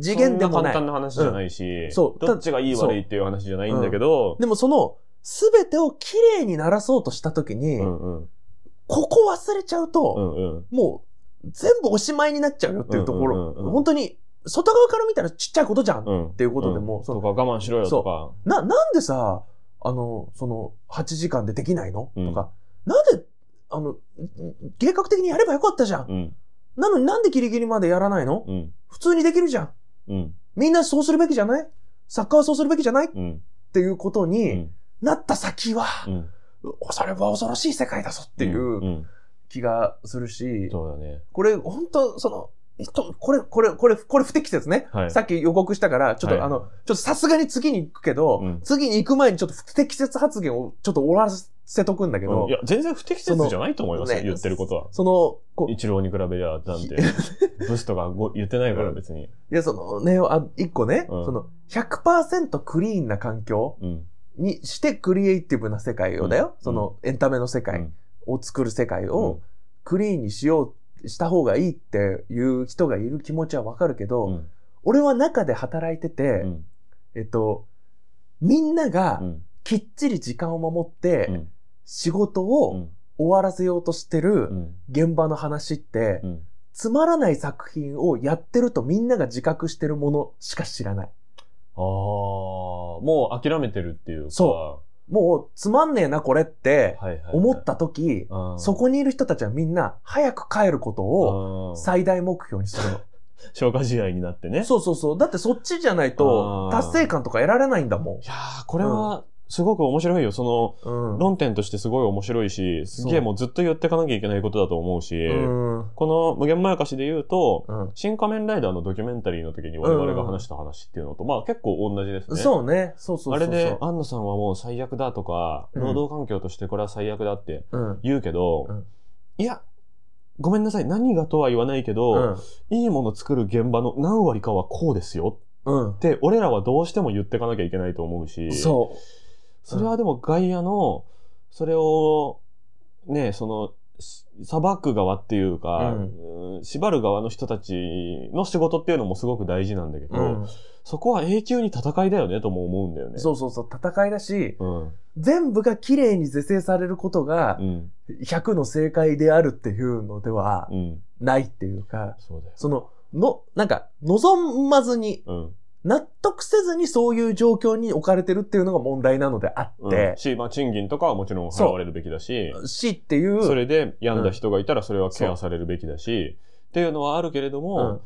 次元でもない。うん、簡単な話じゃないし、うん、そう。どっちがいい悪いっていう話じゃないんだけど、うん、でもその、すべてをきれいにならそうとしたときに、うんうん、ここ忘れちゃうと、うんうん、もう全部おしまいになっちゃうよっていうところ、うんうんうん、本当に外側から見たらちっちゃいことじゃん、っていうことでも、うん、そ我慢しろよとかな、なんでさ、あの、その8時間でできないの、とか、なんで、あの、計画的にやればよかったじゃん。なのになんでギリギリまでやらないの、普通にできるじゃん,、みんなそうするべきじゃないサッカーはそうするべきじゃない、っていうことに、なった先は、恐れは恐ろしい世界だぞっていう気がするし、これ本当その、これ、これ、これ、これ不適切ね。はい、さっき予告したから、ちょっと、はい、あの、ちょっとさすがに次に行くけど、うん、次に行く前にちょっと不適切発言をちょっと終わらせとくんだけど。うん、いや、全然不適切じゃないと思いますよ、ね、言ってることは。その、こ一郎に比べりゃ、なんて、[LAUGHS] ブスとか言ってないから別に。いや、そのね、あ一個ね、うん、その、100%クリーンな環境。うんにしてクリエイティブな世界をだよ、うん、そのエンタメの世界を作る世界をクリーンにしようした方がいいっていう人がいる気持ちはわかるけど、うん、俺は中で働いてて、うん、えっとみんながきっちり時間を守って仕事を終わらせようとしてる現場の話って、つまらない作品をやってるとみんなが自覚してるものしか知らない。ああ、もう諦めてるっていうか。そう。もうつまんねえなこれって思った時、はいはいはいそこにいる人たちはみんな早く帰ることを最大目標にする [LAUGHS] 消化試合になってね。そうそうそう。だってそっちじゃないと達成感とか得られないんだもん。いやこれはすごく面白いよ。その、論点としてすごい面白いし、すげえもうずっと言っていかなきゃいけないことだと思うし、うこの無限まやかしで言うと、うん新仮面ライダーのドキュメンタリーの時に我々が話した話っていうのと、まあ結構同じですね。そうね。そうそうそうそう。あれで、安野さんはもう最悪だとか、労働環境としてこれは最悪だってうん。言うけど、うんいや、ごめんなさい、何がとは言わないけど、いいもの作る現場の何割かはこうですようん。って、俺らはどうしても言ってかなきゃいけないと思うし、そう。それはでも外野の、それを、ね、その、裁く側っていうか、うん、縛る側の人たちの仕事っていうのもすごく大事なんだけど、うん、そこは永久に戦いだよねとも思うんだよね。そうそうそう、戦いだし、うん、全部が綺麗に是正されることが、100の正解であるっていうのではないっていうか、その、の、なんか、望まずに、納得せずにそういう状況に置かれてるっていうのが問題なのであって。うん、し、まあ、賃金とかはもちろん払われるべきだし。しっていう。それで病んだ人がいたらそれはケアされるべきだし、うん、っていうのはあるけれども、うん、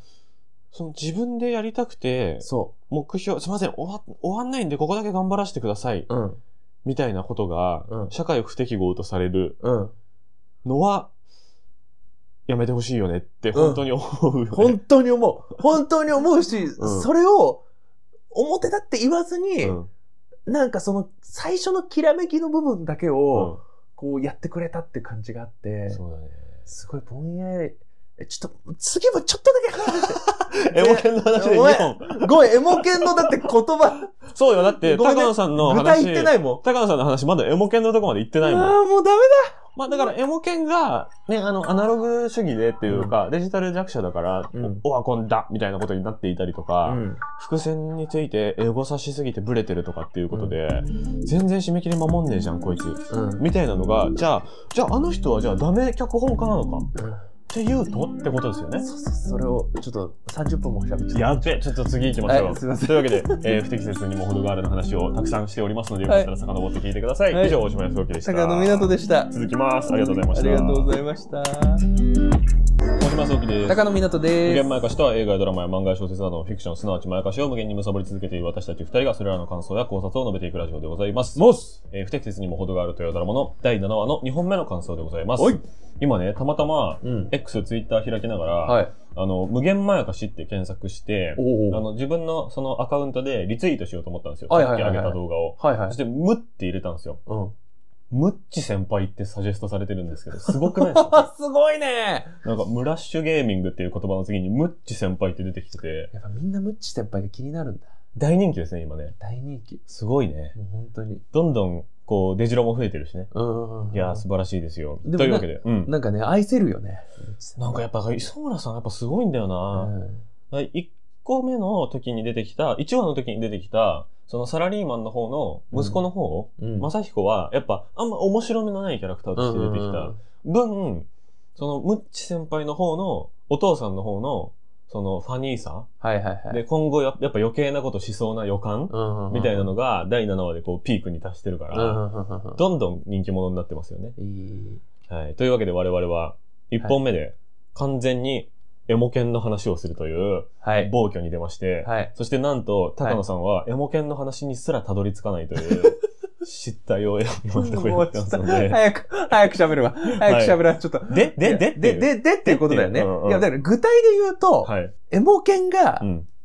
その自分でやりたくて、目標、すみません終わ、終わんないんでここだけ頑張らせてください。みたいなことが、社会不適合とされるのは、やめてほしいよねって本当に思う、うん、本当に思う。本当に思うし、うん、それを表だって言わずに、うん、なんかその最初のきらめきの部分だけを、こうやってくれたって感じがあって、そうだね。すごいぼんやり、え、ちょっと、次もちょっとだけ [LAUGHS] エモケンの話で2本。ごめん、エモケンのだって言葉。そうよ、だって、高野さんの話。具言ってないもん。高野さんの話、まだエモケンのとこまで行ってないもん。ああ、もうダメだ。まあだからエモケンが、ね、あの、アナログ主義でっていうか、デジタル弱者だから、うんオワコンだみたいなことになっていたりとか、うん、伏線についてエゴさしすぎてブレてるとかっていうことで、うん、全然締め切り守んねえじゃん、こいつ。うん、みたいなのが、じゃあ、じゃああの人はじゃあダメ脚本家なのか。っていうとってことですよね。そそそれをちょっと30分も喋っちゃやべちょっと次行きましょう。はい、すません。というわけで、えー、不適切にもほどがあるの話をたくさんしておりますので、よかったら遡って聞いてください。はい、以上、大島康之でした。高野湊でした。続きます。ありがとうございました。ありがとうございました。大島康之です。高野湊です。無限まやかしとは映画やドラマや漫画や小説などのフィクション、すなわちまやかしを無限に貪り続けている私たち二人がそれらの感想や考察を述べていくラジオでございます。もす、えー、不適切にもほどがあるというドラマの第7話の2本目の感想でございます。今ね、たまたま、うん、X、ツイッター開きながら、はい、あの、無限まやかしって検索して、あの、自分のそのアカウントでリツイートしようと思ったんですよ。はいはいはいさっき上げた動画を。はいはい、そして、むって入れたんですよ。うん。ムッチ先輩ってサジェストされてるんですけど、[LAUGHS] すごくないですか [LAUGHS] すごいねなんか、ムラッシュゲーミングっていう言葉の次に、ムッチ先輩って出てきてて。やっぱみんなムッチ先輩が気になるんだ。大人気ですね、今ね。大人気。すごいね。本当に。どんどんこう、デジも増えてるしね。いや素晴らしいですよ。というわけで。うん。なんかね、愛せるよね。なんかやっぱ、磯村さんやっぱすごいんだよな。う1個目の時に出てきた、1話の時に出てきた、そのサラリーマンの方の息子の方、正彦は、やっぱ、あんま面白みのないキャラクターとして出てきた。分、その、ムッチ先輩の方の、お父さんの方の、そのファニーさ、はいはいはい、で今後ややっぱ余計なことしそうな予感、みたいなのが第7話でこうピークに達してるから、どんどん人気者になってますよね。はい、というわけで我々は1本目で完全にエモ犬の話をするという暴挙に出まして、はい、そしてなんと高野さんはエモ犬の話にすらたどり着かないという、[LAUGHS] 知ったようや、今のところやってますので。早く、早く喋るわ。早く喋るわ。ちょっと。で、で、で、で、で、でっていうことだよね。いや、だから具体で言うと、エモケンが、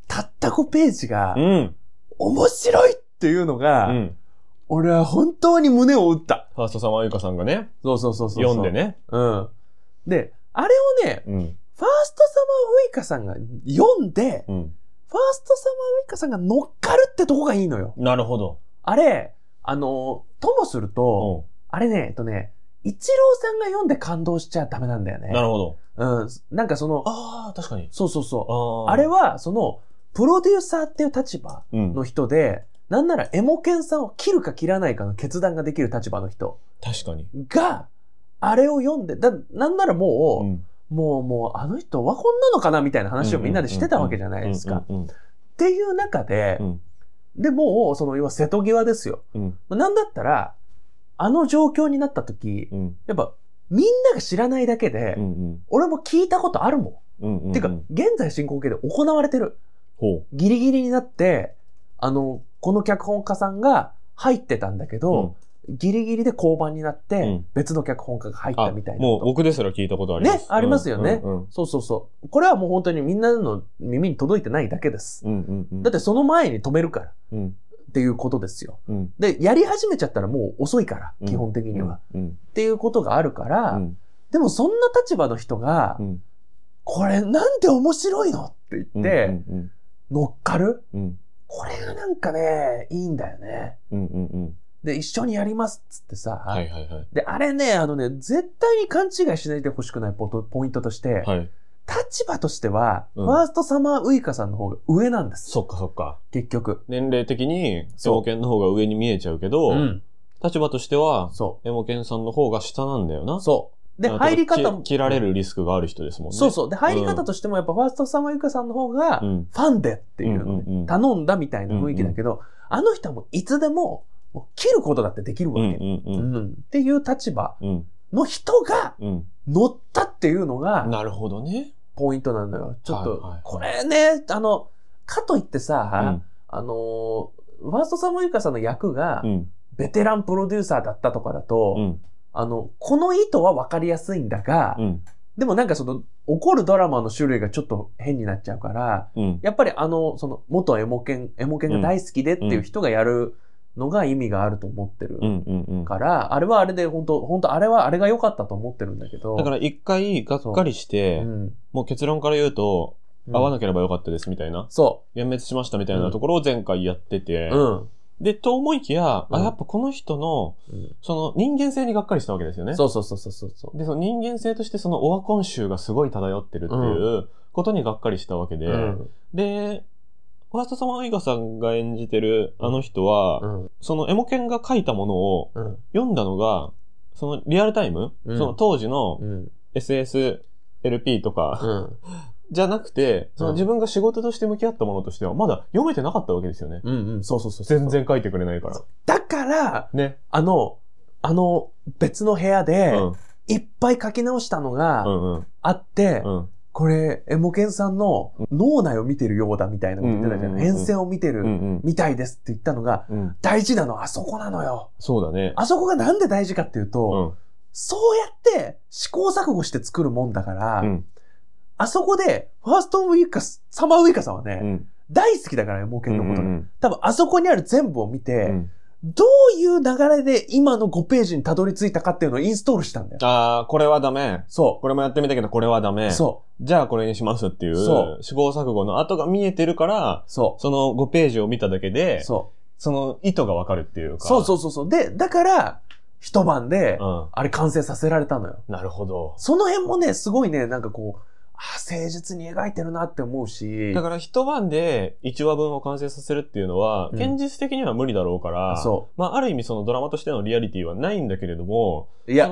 たった5ページが、面白いっていうのが、俺は本当に胸を打った。ファーストサマーユカさんがね。そうそうそうそう。読んでね。うん。で、あれをね、ファーストサマーウイカさんが読んで、ファーストサマーウイカさんが乗っかるってとこがいいのよ。なるほど。あれ、あの、ともすると、あれね、えっとね、一郎さんが読んで感動しちゃダメなんだよね。なるほど。うん。なんかその、ああ、確かに。そうそうそう。ああれは、その、プロデューサーっていう立場の人で、うん、なんならエモケンさんを切るか切らないかの決断ができる立場の人。確かに。が、あれを読んで、だなんならもう、うん、もう、もう、あの人はこんなのかなみたいな話をみんなでしてたわけじゃないですか。っていう中で、うんで、もう、その、要は瀬戸際ですよ。うん、なんだったら、あの状況になった時、うん、やっぱ、みんなが知らないだけで、うんうん、俺も聞いたことあるもん。うんうんうん、てか、現在進行形で行われてる。ギリギリになって、あの、この脚本家さんが入ってたんだけど、ギリギリで交番になって、別の脚本家が入ったみたいな、うん、もう僕ですら聞いたことあります。ね、ありますよね、うんうん、そうそうそう。これはもう本当にみんなの耳に届いてないだけです。うんうんうん、だってその前に止めるから。うんっていうことですよ、うん、で、やり始めちゃったらもう遅いから、基本的には。うんうん、っていうことがあるから、でもそんな立場の人が、これなんて面白いのって言って、乗っかる、これがなんかね、いいんだよね。うんうんうんで、一緒にやりますっつってさ、はいはいはい。で、あれね、あのね、絶対に勘違いしないでほしくないポポイントとして、はい、立場としては、うん、ファーストサマーウイカさんの方が上なんです。そっかそっか。結局。年齢的に、エモケンの方が上に見えちゃうけど、うん、立場としては、そう。エモケンさんの方が下なんだよな。そう。で、入り方も。切られるリスクがある人ですもんね。そうそう。で、入り方としてもやっぱファーストサマーウイカさんの方が、ファンでっていうのね、うん、頼んだみたいな雰囲気だけど、うんうん、あの人もいつでも、切ることだってできるわけ。うんっていう立場の人が乗ったっていうのが、なるほどね。ポイントなのよ。ちょっと、これね、あの、かといってさ、あの、ワーストサムユカさんの役が、ベテランプロデューサーだったとかだと、あの、この意図は分かりやすいんだが、でもなんかその、怒るドラマの種類がちょっと変になっちゃうから、やっぱりあの、その、元エモケン、エモケンが大好きでっていう人がやる、のが意味があると思ってるから、あれはあれで本当本当あれはあれが良かったと思ってるんだけど。だから一回がっかりして、ううん、もう結論から言うと、会合わなければよかったですみたいな。そう。幻滅しましたみたいなところを前回やってて。うん。で、と思いきや、あ、やっぱこの人の、その人間性にがっかりしたわけですよね。そうそうそうそうそう。で、その人間性としてそのオワコン臭がすごい漂ってるっていうことにがっかりしたわけで、で、ファーストサマーイさんが演じてるあの人は、うん、そのエモケンが書いたものを読んだのが、そのリアルタイム、うん、その当時の SSLP とか [LAUGHS] じゃなくて、その自分が仕事として向き合ったものとしては、まだ読めてなかったわけですよね。うんうん、そうそうそう全然書いてくれないから。だから、ね、あの、あの別の部屋で、いっぱい書き直したのがあって、うんうん、これ、エモケンさんの脳内を見てるようだみたいなこと言ってたじゃない、変遷を見てるみたいですって言ったのが、大事なの、あそこなのよ。そうだね。あそこがなんで大事かっていうと、うん、そうやって試行錯誤して作るもんだから、うん、あそこで、ファーストウイカ、サマーウイカさんはね、うん、大好きだから、エモケンのこと、うんうん、多分あそこにある全部を見て、うんどういう流れで今の5ページにたどり着いたかっていうのをインストールしたんだよ。ああ、これはダメ。そう。これもやってみたけど、これはダメ。そう。じゃあこれにしますっていう、そう。試行錯誤の後が見えてるから、そう。その5ページを見ただけで、そう。その意図がわかるっていうか。そうそうそうそう。で、だから、一晩で、あれ完成させられたのよ、うん。なるほど。その辺もね、すごいね、なんかこう、誠実に描いてるなって思うし。だから一晩で1話分を完成させるっていうのは、現実的には無理だろうから、うん、まあある意味そのドラマとしてのリアリティはないんだけれども、いや、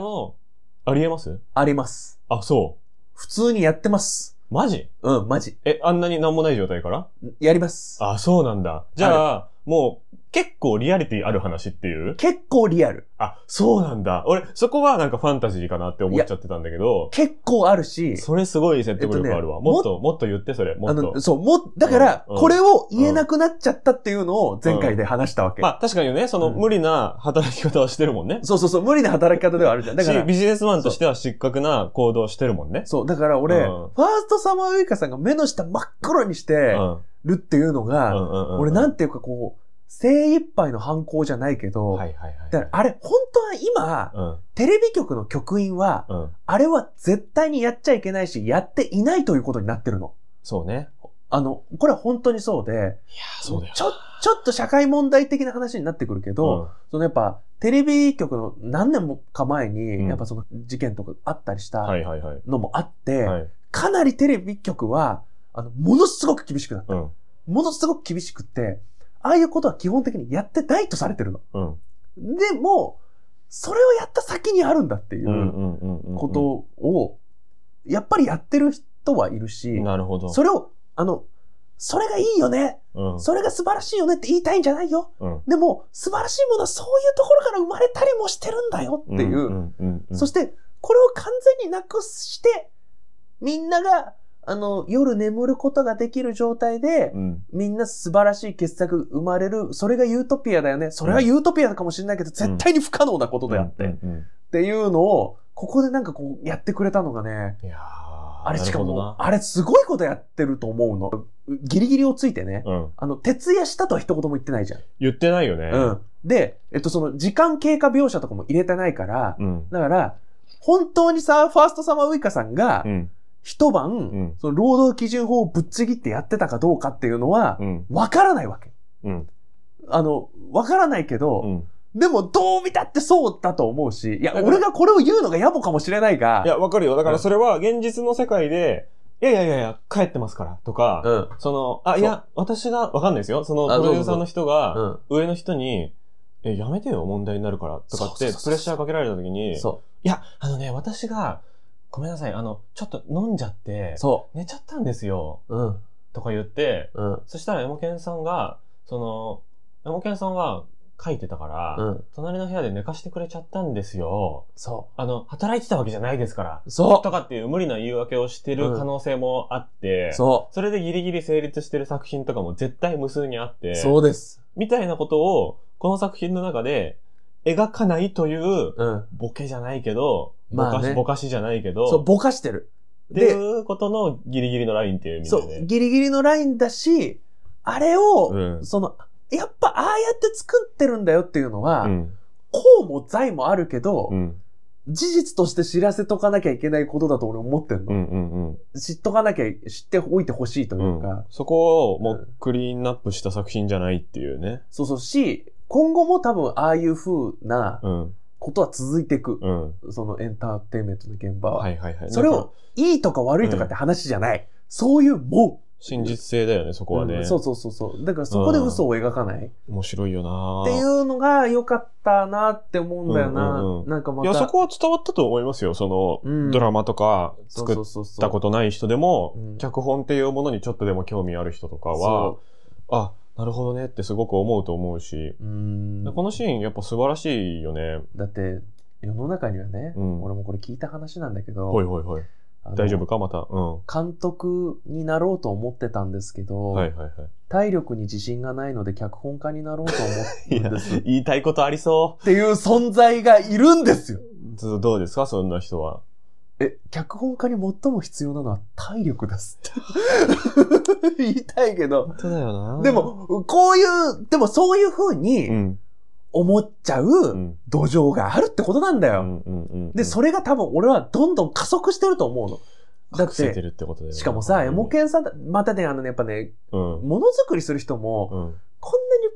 ありえますあります。あ、そう。普通にやってます。マジうん、マジ。え、あんなになんもない状態からやります。あ、そうなんだ。じゃあ、もう結構リアリティある話っていう結構リアル。あ、そうなんだ。俺、そこはなんかファンタジーかなって思っちゃってたんだけど。結構あるし。それすごい説得力あるわ。えっとね、もっと、もっと言って、それ。もっと。そう、も、だから、これを言えなくなっちゃったっていうのを前回で話したわけ。うんうん、まあ、確かにね、その、無理な働き方はしてるもんね、うん。そうそうそう、無理な働き方ではあるじゃん。だから。ビジネスマンとしては失格な行動してるもんね。そう、だから俺、ファーストサマーウイカさんが目の下真っ黒にしてるっていうのが、俺なんていうかこう、精一杯の犯行じゃないけど、はいはいはいだからあれ、本当は今、うん、テレビ局の局員は、うん、あれは絶対にやっちゃいけないし、やっていないということになってるの。そうね。あの、これは本当にそうで、いやそうだよちょ、ちょっと社会問題的な話になってくるけど、うん、そのやっぱ、テレビ局の何年もか前に、やっぱその事件とかあったりしたのもあって、はいはいはい、かなりテレビ局は、あの、ものすごく厳しくなった。ものすごく厳しくって、ああいうことは基本的にやってないとされてるの。うん、でも、それをやった先にあるんだっていうことを、やっぱりやってる人はいるし、なるほど。それを、あの、それがいいよね、うん、それが素晴らしいよねって言いたいんじゃないよ、うん、でも、素晴らしいものはそういうところから生まれたりもしてるんだよっていう。そして、これを完全になくして、みんながあの、夜眠ることができる状態で、うん、みんな素晴らしい傑作生まれる、それがユートピアだよね。それはユートピアかもしれないけど、うん、絶対に不可能なことであって、っていうのを、ここでなんかこうやってくれたのがね、あれしかも、あれすごいことやってると思うの。ギリギリをついてね、うん、あの、徹夜したとは一言も言ってないじゃん。言ってないよね。うん。で、えっと、その時間経過描写とかも入れてないから、だから、本当にさ、ファーストサマーウイカさんが、一晩、うん、その労働基準法をぶっちぎってやってたかどうかっていうのは、わからないわけ。うん、あの、わからないけど、でも、どう見たってそうだと思うし、いや、俺がこれを言うのが野暮かもしれないが。いや、わかるよ。だからそれは現実の世界で、いやいやいやいや、帰ってますから、とか、うん、その、あ、いや、私が、わかんないですよ。その、プロデューサーの人が、上の人に、え、やめてよ、問題になるから、とかって、プレッシャーかけられた時に、いや、あのね、私が、ごめんなさい、あの、ちょっと飲んじゃって、そう。寝ちゃったんですよ。うん。とか言って、うん。そしたらエモケンさんが、その、エモケンさんが書いてたから、うん、隣の部屋で寝かしてくれちゃったんですよ。そう。あの、働いてたわけじゃないですから。そう。とかっていう無理な言い訳をしてる可能性もあって、うん、そう。それでギリギリ成立してる作品とかも絶対無数にあって、そうです。みたいなことを、この作品の中で描かないという、ボケじゃないけど、うんまあ、ね、ぼかしじゃないけど。そう、ぼかしてる。っていうことのギリギリのラインっていう意味で、ね、そう、ギリギリのラインだし、あれを、うん、その、やっぱああやって作ってるんだよっていうのは、うん、こうも在もあるけど、うん、事実として知らせとかなきゃいけないことだと俺思ってんの。うんうんうん、知っとかなきゃ、知っておいてほしいというか、うん、そこをもうクリーンアップした作品じゃないっていうね。そうそうし、今後も多分ああいう風な、うんことは続いていく、うん、そのエンターテインメントの現場は。はいはいはい、それをいいとか悪いとかって話じゃない。うん、そういうもん。真実性だよね、そこはね、うん、そうそうそうそう。だからそこで嘘を描かない。面白いよなっていうのが良かったなって思うんだよな、うんうんうん、なんかまた。いや、そこは伝わったと思いますよ。その、うん、ドラマとか作ったことない人でも、そうそうそう脚本っていうものにちょっとでも興味ある人とかは、あ、なるほどねってすごく思うと思うし、うんこのシーンやっぱ素晴らしいよね。だって、世の中にはね、うん、俺もこれ聞いた話なんだけど、いいい。大丈夫かまた、うん、監督になろうと思ってたんですけど、はいはいはい、体力に自信がないので脚本家になろうと思ってんです [LAUGHS] 言いたいことありそうっていう存在がいるんですよどうですかそんな人はえ、脚本家に最も必要なのは体力ですって [LAUGHS] 言いたいけど。本当だよな。でも、こういう、でもそういうふうに思っちゃう土壌があるってことなんだよ。で、それが多分俺はどんどん加速してると思うの。だって、てってね、しかもさ、エモケンさん、またね、あのね、やっぱね、うん、ものづくりする人も、うん、こんなに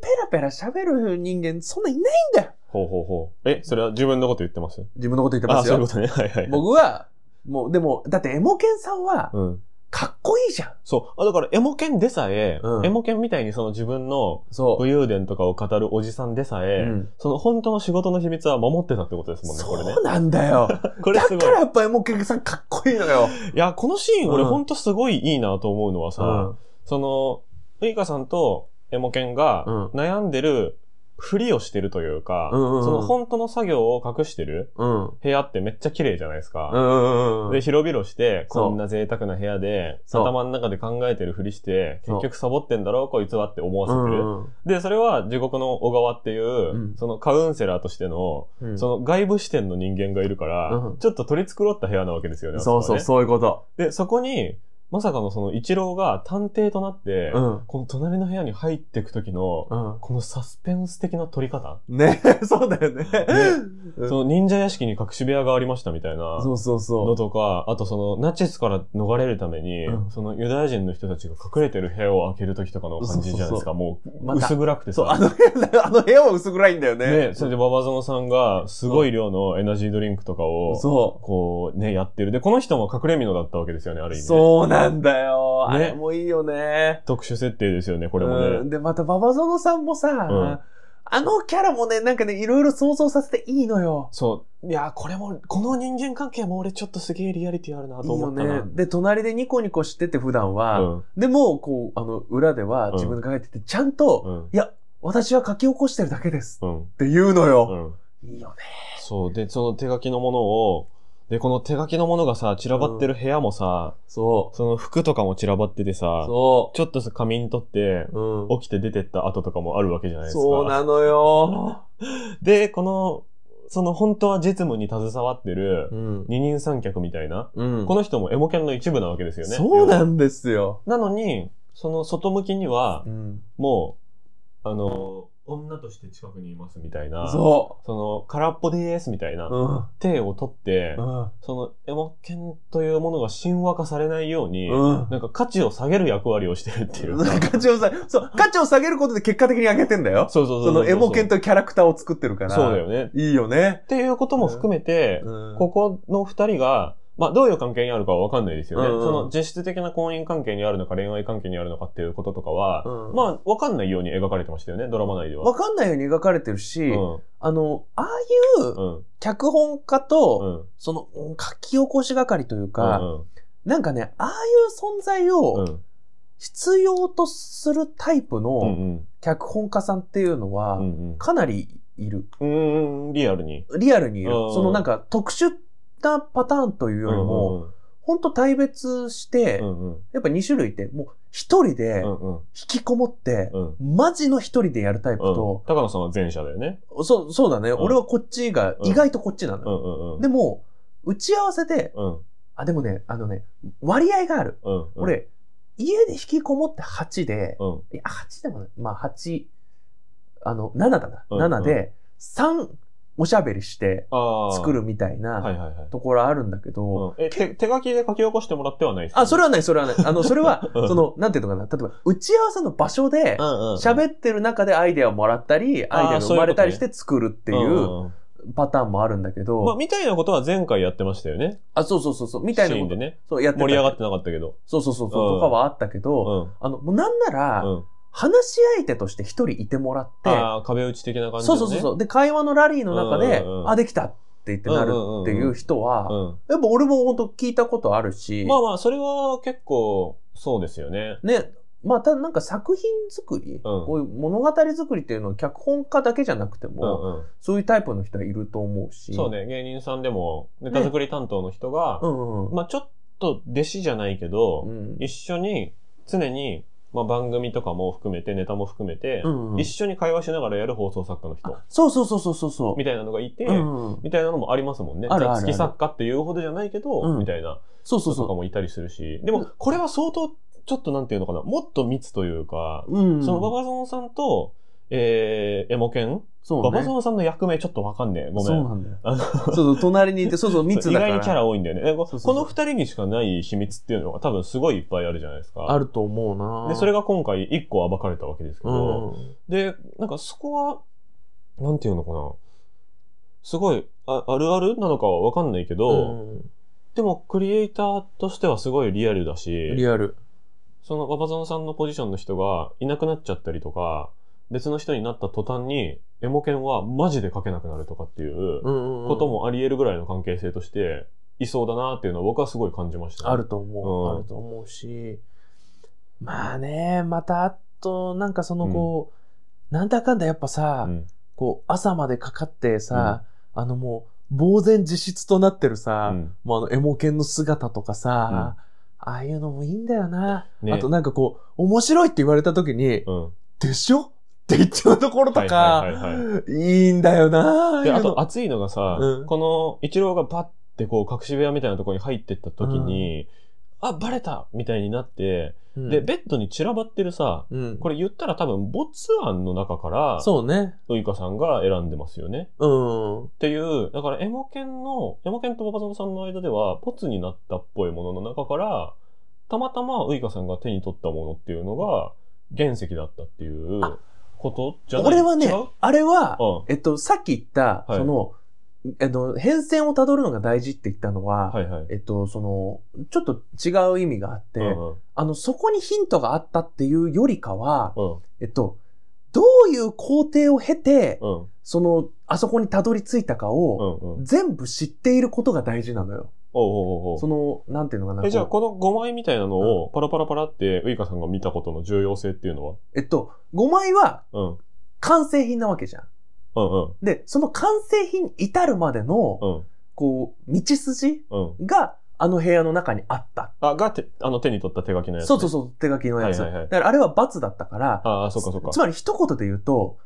ペラペラ喋る人間、そんないないんだよ。ほうほうほう。え、それは自分のこと言ってます自分のこと言ってますよ。あ、そういうことね。はいはい。僕は、もう、でも、だってエモケンさんは、うん、かっこいいじゃん。そう。あだから、エモケンでさえ、うん、エモケンみたいにその自分のそう。武勇伝とかを語るおじさんでさえ、うん、その本当の仕事の秘密は守ってたってことですもんね、これね。そうなんだよ。[LAUGHS] これすごい。だからやっぱエモケンさんかっこいいのよ。いや、このシーン俺本当すごいいいなと思うのはさ、その、ウイカさんとエモケンが悩んでるふりをしてるというか、うんうんその本当の作業を隠してる部屋ってめっちゃ綺麗じゃないですか。うんうん、で、広々して、こんな贅沢な部屋で、頭の中で考えてるふりして、結局サボってんだろう、こいつはって思わせてる、うんうん。で、それは地獄の小川っていう、うん、そのカウンセラーとしての、うん、その外部視点の人間がいるから、ちょっと取り繕った部屋なわけですよね。そうそう、そういうこと。で、そこに、まさかのその一郎が探偵となって、うん、この隣の部屋に入っていく時の、うん、このサスペンス的な撮り方。ね、[LAUGHS] そうだよね。ねその忍者屋敷に隠し部屋がありましたみたいな。そうそうそう。のとか、あとそのナチスから逃れるために、うん、そのユダヤ人の人たちが隠れてる部屋を開ける時とかの感じじゃないですか。もう薄暗くてさ。あの部屋、あの部屋は [LAUGHS] 薄暗いんだよね。ね、それで馬場園さんがすごい量のエナジードリンクとかを、そう。こうね、やってる。で、この人も隠れ蓑だったわけですよね、ある意味、そうななんだよ。あれもいいよね。特殊設定ですよね、これもね。で、また、馬場園さんもさ、あのキャラもね、なんかね、いろいろ想像させていいのよ。そう。いや、これも、この人間関係も俺ちょっとすげえリアリティあるなと思ったいいよね。で、隣でニコニコしてて普段は、うん、でも、こう、あの、裏では自分で考えてて、ちゃんと、うん、いや、私は書き起こしてるだけです。うん、って言うのよ。いいよね。そう。で、その手書きのものを、で、この手書きのものがさ、散らばってる部屋もさ、そう。その服とかも散らばっててさ、そちょっとさ仮眠取って、う。ん。起きて出てった後とかもあるわけじゃないですか。そうなのよ。[LAUGHS] で、この、その本当は実務に携わってる、うん。二人三脚みたいな、うん。この人もエモキャンの一部なわけですよね。そうなんですよ。なのに、その外向きには、うん。もう、あの、女として近くにいますみたいな、そう。その、空っぽですみたいな、うん、手を取って、うん、その、エモケンというものが神話化されないように、うん、なんか価値を下げる役割をしてるっていう。[LAUGHS] 価値を下げ、そう、価値を下げることで結果的に上げてんだよ。そうそうそうそのエモケンというキャラクターを作ってるから。そうだよね。いいよね。っていうことも含めて、ここの二人が、まあ、どういう関係にあるかはわかんないですよね。うんうん、その実質的な婚姻関係にあるのか恋愛関係にあるのかっていうこととかは、うん、まあ、わかんないように描かれてましたよね、ドラマ内では。わかんないように描かれてるし、うん、あの、ああいう脚本家と、うん、その、書き起こし係というか、うんうん、なんかね、ああいう存在を必要とするタイプの脚本家さんっていうのは、かなりいる。うん、リアルに。リアルにいる。そのなんか特殊ってたパターンというよりも、ほんと本当対別して、うんうん、やっぱ2種類って、もう一人で引きこもって、うんうん、マジの一人でやるタイプと、うん、高野さんは前者だよね。そう、そうだね。俺はこっちが、意外とこっちなのよ、でも、打ち合わせで、あ、でもね、あのね、割合がある。うんうん、俺、家で引きこもって8で、うん、いや、8でもない、まあ8、あの、7だな。七7で、3、おしゃべりして作るみたいなところあるんだけど、はいはいはいうん、手手書きで書き起こしてもらってはないですか、ね、あ、それはない、それはない。あの、[LAUGHS] それは、その、なんていうのかな、例えば、打ち合わせの場所で、喋ってる中でアイデアをもらったり、アイデアが生まれたりして作るっていう、パターンもあるんだけど。まあ、みたいなことは前回やってましたよね。あ、そうそうそうそう、みたいなこと。でね。そう、やって盛り上がってなかったけど。そうそうそうそう、うん、とかはあったけど、うん、あの、もうなんなら、うん話し相手として一人いてもらって。ああ、壁打ち的な感じ、ね、そうそうそう。で、会話のラリーの中で、うんうん、あ、できたって言ってなるっていう人は、うんうんうん、やっぱ俺も本当聞いたことあるし。まあまあ、それは結構、そうですよね。ね。まあ、ただなんか作品作り、うん、こういう物語作りっていうのは脚本家だけじゃなくても、うんうん、そういうタイプの人はいると思うし。そうね、芸人さんでもネタ作り担当の人が、ねうんうん、まあちょっと弟子じゃないけど、うん、一緒に常にまあ、番組とかも含めて、ネタも含めて、うんうん、一緒に会話しながらやる放送作家の人。そうそうそうそうそう。みたいなのがいて、うんうん、みたいなのもありますもんね。あるある好き作家っていうほどじゃないけど、うん、みたいな。そうそうそう。とかもいたりするし。でも、これは相当、ちょっとなんていうのかな、もっと密というか、うん、そのババゾンさんと、えー、エモケンそう、ね。馬場園さんの役名ちょっとわかんねえ。ごめん。そうなんだよ。そうそう、隣にいて、そうそう、密だから。意外にキャラ多いんだよね。そうそうそうこの二人にしかない秘密っていうのが多分すごいいっぱいあるじゃないですか。あると思うなで、それが今回一個暴かれたわけですけど、うん、で、なんかそこは、なんていうのかな。すごい、ああるあるなのかはわかんないけど、うん、でもクリエイターとしてはすごいリアルだし、リアル。その馬場園さんのポジションの人がいなくなっちゃったりとか、別の人になった途端に、エモ犬はマジで書けなくなるとかっていうこともあり得るぐらいの関係性としていそうだなっていうのは僕はすごい感じました、ね、あると思う、うん、あると思うしまあねまたあとなんかそのこう、うん、なんだかんだやっぱさ、うん、こう朝までかかってさ、あのもう呆然自失となってるさ、もうあのエモ犬の姿とかさ、ああいうのもいいんだよな、ね、あとなんかこう面白いって言われた時に、でしょって言っちゃうところとか、いいんだよなで、あと熱いのがさ、うん、この一郎がパッてこう隠し部屋みたいなところに入ってった時に、うん、あ、バレたみたいになって、うん、で、ベッドに散らばってるさ、これ言ったら多分、没案の中から、そうね。ウイカさんが選んでますよね。うん。っていう、だからエモケンの、エモケンとバカゾノさんの間では、ポツになったっぽいものの中から、たまたまウイカさんが手に取ったものっていうのが、原石だったっていう。あことじゃない俺はね、あれは、うんえっと、さっき言った、はいその、えっと、変遷をたどるのが大事って言ったのは、はいはい。えっと、その、ちょっと違う意味があって、うんうんあの、そこにヒントがあったっていうよりかは、うんえっと、どういう工程を経て、うんその、あそこにたどり着いたかを、うんうん全部知っていることが大事なのよ。おうおうおうその、なんていうのかな。え、じゃあこの5枚みたいなのをパラパラパラってウイカさんが見たことの重要性っていうのはえっと、5枚は完成品なわけじゃん。うんうん。で、その完成品に至るまでの、うん。こう、道筋うん。が、あの部屋の中にあった。あ、がて、あの手に取った手書きのやつね、そうそうそう、手書きのやつ。はいはいはいだからあれは罰だったから、ああ、そっかそっか。つまり一言で言うと、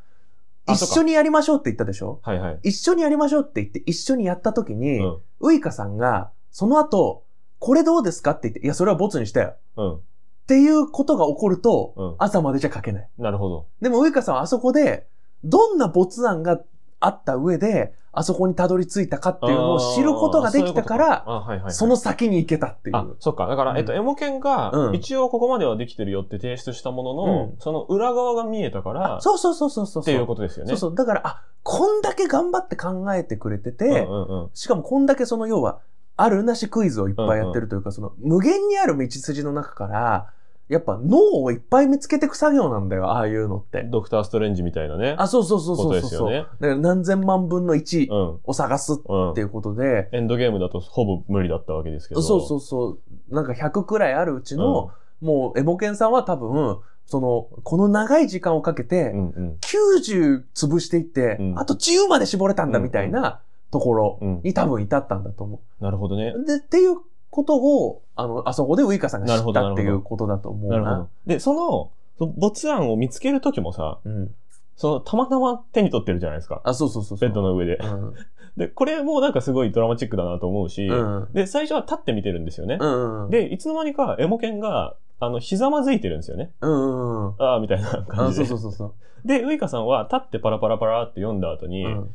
一緒にやりましょうって言ったでしょはいはい。一緒にやりましょうって言って、一緒にやった時に、うんウイカさんが、その後、これどうですかって言って、いや、それはボツにしたよ。うん。っていうことが起こると、うん朝までじゃ書けない。なるほど。でもウイカさんはあそこで、どんな没案があった上で、あそこにたどり着いたかっていうのを知ることができたから、その先に行けたっていう。あ、そっか。だから、えっと、エモケンが、一応ここまではできてるよって提出したものの、その裏側が見えたから、そうそうそうそうっていうことですよね。そうそう。だから、あ、こんだけ頑張って考えてくれてて、しかもこんだけその要は、あるなしクイズをいっぱいやってるというか、その無限にある道筋の中から、やっぱ脳をいっぱい見つけていく作業なんだよ、ああいうのって。ドクター・ストレンジみたいなね。あ、そうそうそうそうそうそう、ね、だから何千万分の1を探すっていうことで、うんうん、エンドゲームだとほぼ無理だったわけですけど。そうそうそう。なんか100くらいあるうちの、うん、もうエボケンさんは多分、その、この長い時間をかけて、90潰していって、うんうん、あと10まで絞れたんだみたいなところに多分至ったんだと思う。うんうん、なるほどね。で、っていうことを、あの、あそこでウイカさんが知ったっていうことだと思うな。なるほど。で、その、その没案を見つけるときもさ、うん、その、たまたま手に取ってるじゃないですか。あ、そうそうそうベッドの上で。うん、[LAUGHS] で、これもなんかすごいドラマチックだなと思うし、うんで、最初は立って見てるんですよね。うんうん、で、いつの間にかエモ犬が、あの、ひざまずいてるんですよね。うんうんうん、ああ、みたいな感じで。そうそうそうで、ウイカさんは立ってパラパラパラって読んだ後に、うん、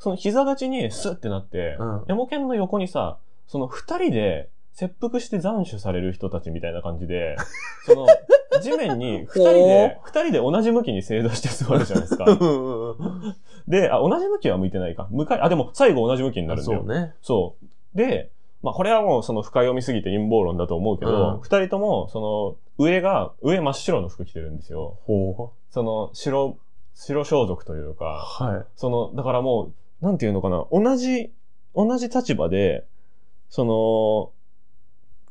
その膝立ちにスッてなって、エモ犬の横にさ、その二人で切腹して斬首される人たちみたいな感じで、[LAUGHS] その、地面に二人で、二人で同じ向きに正座して座るじゃないですか。で、あ、同じ向きは向いてないか。向かい、あ、でも最後同じ向きになるんだよ。そうね。そう。で、まあこれはもうその深読みすぎて陰謀論だと思うけど、二、うん、人とも、その、上が、上真っ白の服着てるんですよ。ほう。その、白、白装束というか、はい。その、だからもう、なんていうのかな、同じ、同じ立場で、その、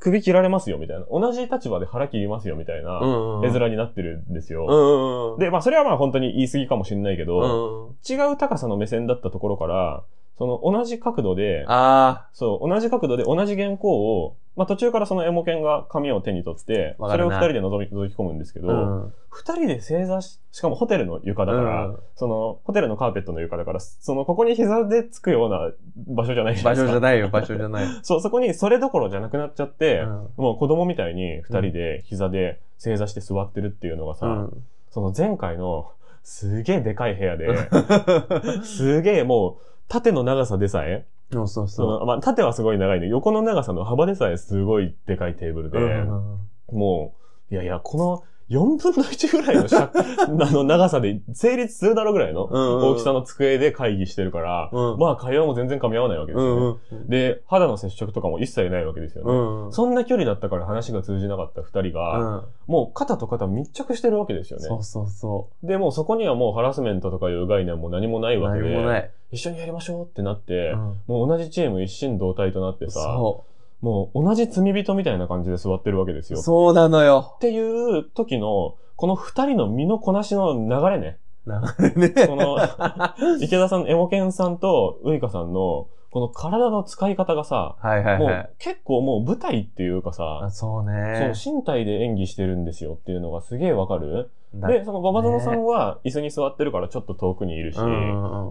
首切られますよ、みたいな。同じ立場で腹切りますよ、みたいな、絵面になってるんですよ。で、まあ、それはまあ本当に言い過ぎかもしれないけど、違う高さの目線だったところから、その同じ角度で、そう、同じ角度で同じ原稿をまあ、途中からそのエモ犬が紙を手に取って、それを二人で覗き覗き込むんですけど、二、人で正座し、しかもホテルの床だから、その、ホテルのカーペットの床だから、その、ここに膝でつくような場所じゃないですか。場所じゃないよ、場所じゃない。[LAUGHS] そう、そこにそれどころじゃなくなっちゃって、もう子供みたいに二人で膝で正座して座ってるっていうのがさ、その前回の、すげえでかい部屋で、[LAUGHS] すげえもう、縦の長さでさえ、そうそうそう。まあ、縦はすごい長いね。横の長さの幅でさえすごいでかいテーブルで、うん、もう、いやいや、この4分の1ぐらいの [LAUGHS] あの長さで成立するだろうぐらいの大きさの机で会議してるから、うん、まあ会話も全然噛み合わないわけですよね、うんうん。で、肌の接触とかも一切ないわけですよね。うんうん、そんな距離だったから話が通じなかった2人が、うん、もう肩と肩密着してるわけですよね。そうそうそう。で、もうそこにはもうハラスメントとかいう概念も何もないわけで、一緒にやりましょうってなって、もう同じチーム一心同体となってさ、もう同じ罪人みたいな感じで座ってるわけですよ。そうなのよ。っていう時の、この二人の身のこなしの流れね。流れね。この、池田さん、エモケンさんとウイカさんの、この体の使い方がさ、はいはいはい、もう結構もう舞台っていうかさ、そうね。そう、身体で演技してるんですよっていうのがすげえわかる。で、その馬場園さんは椅子に座ってるからちょっと遠くにいるし、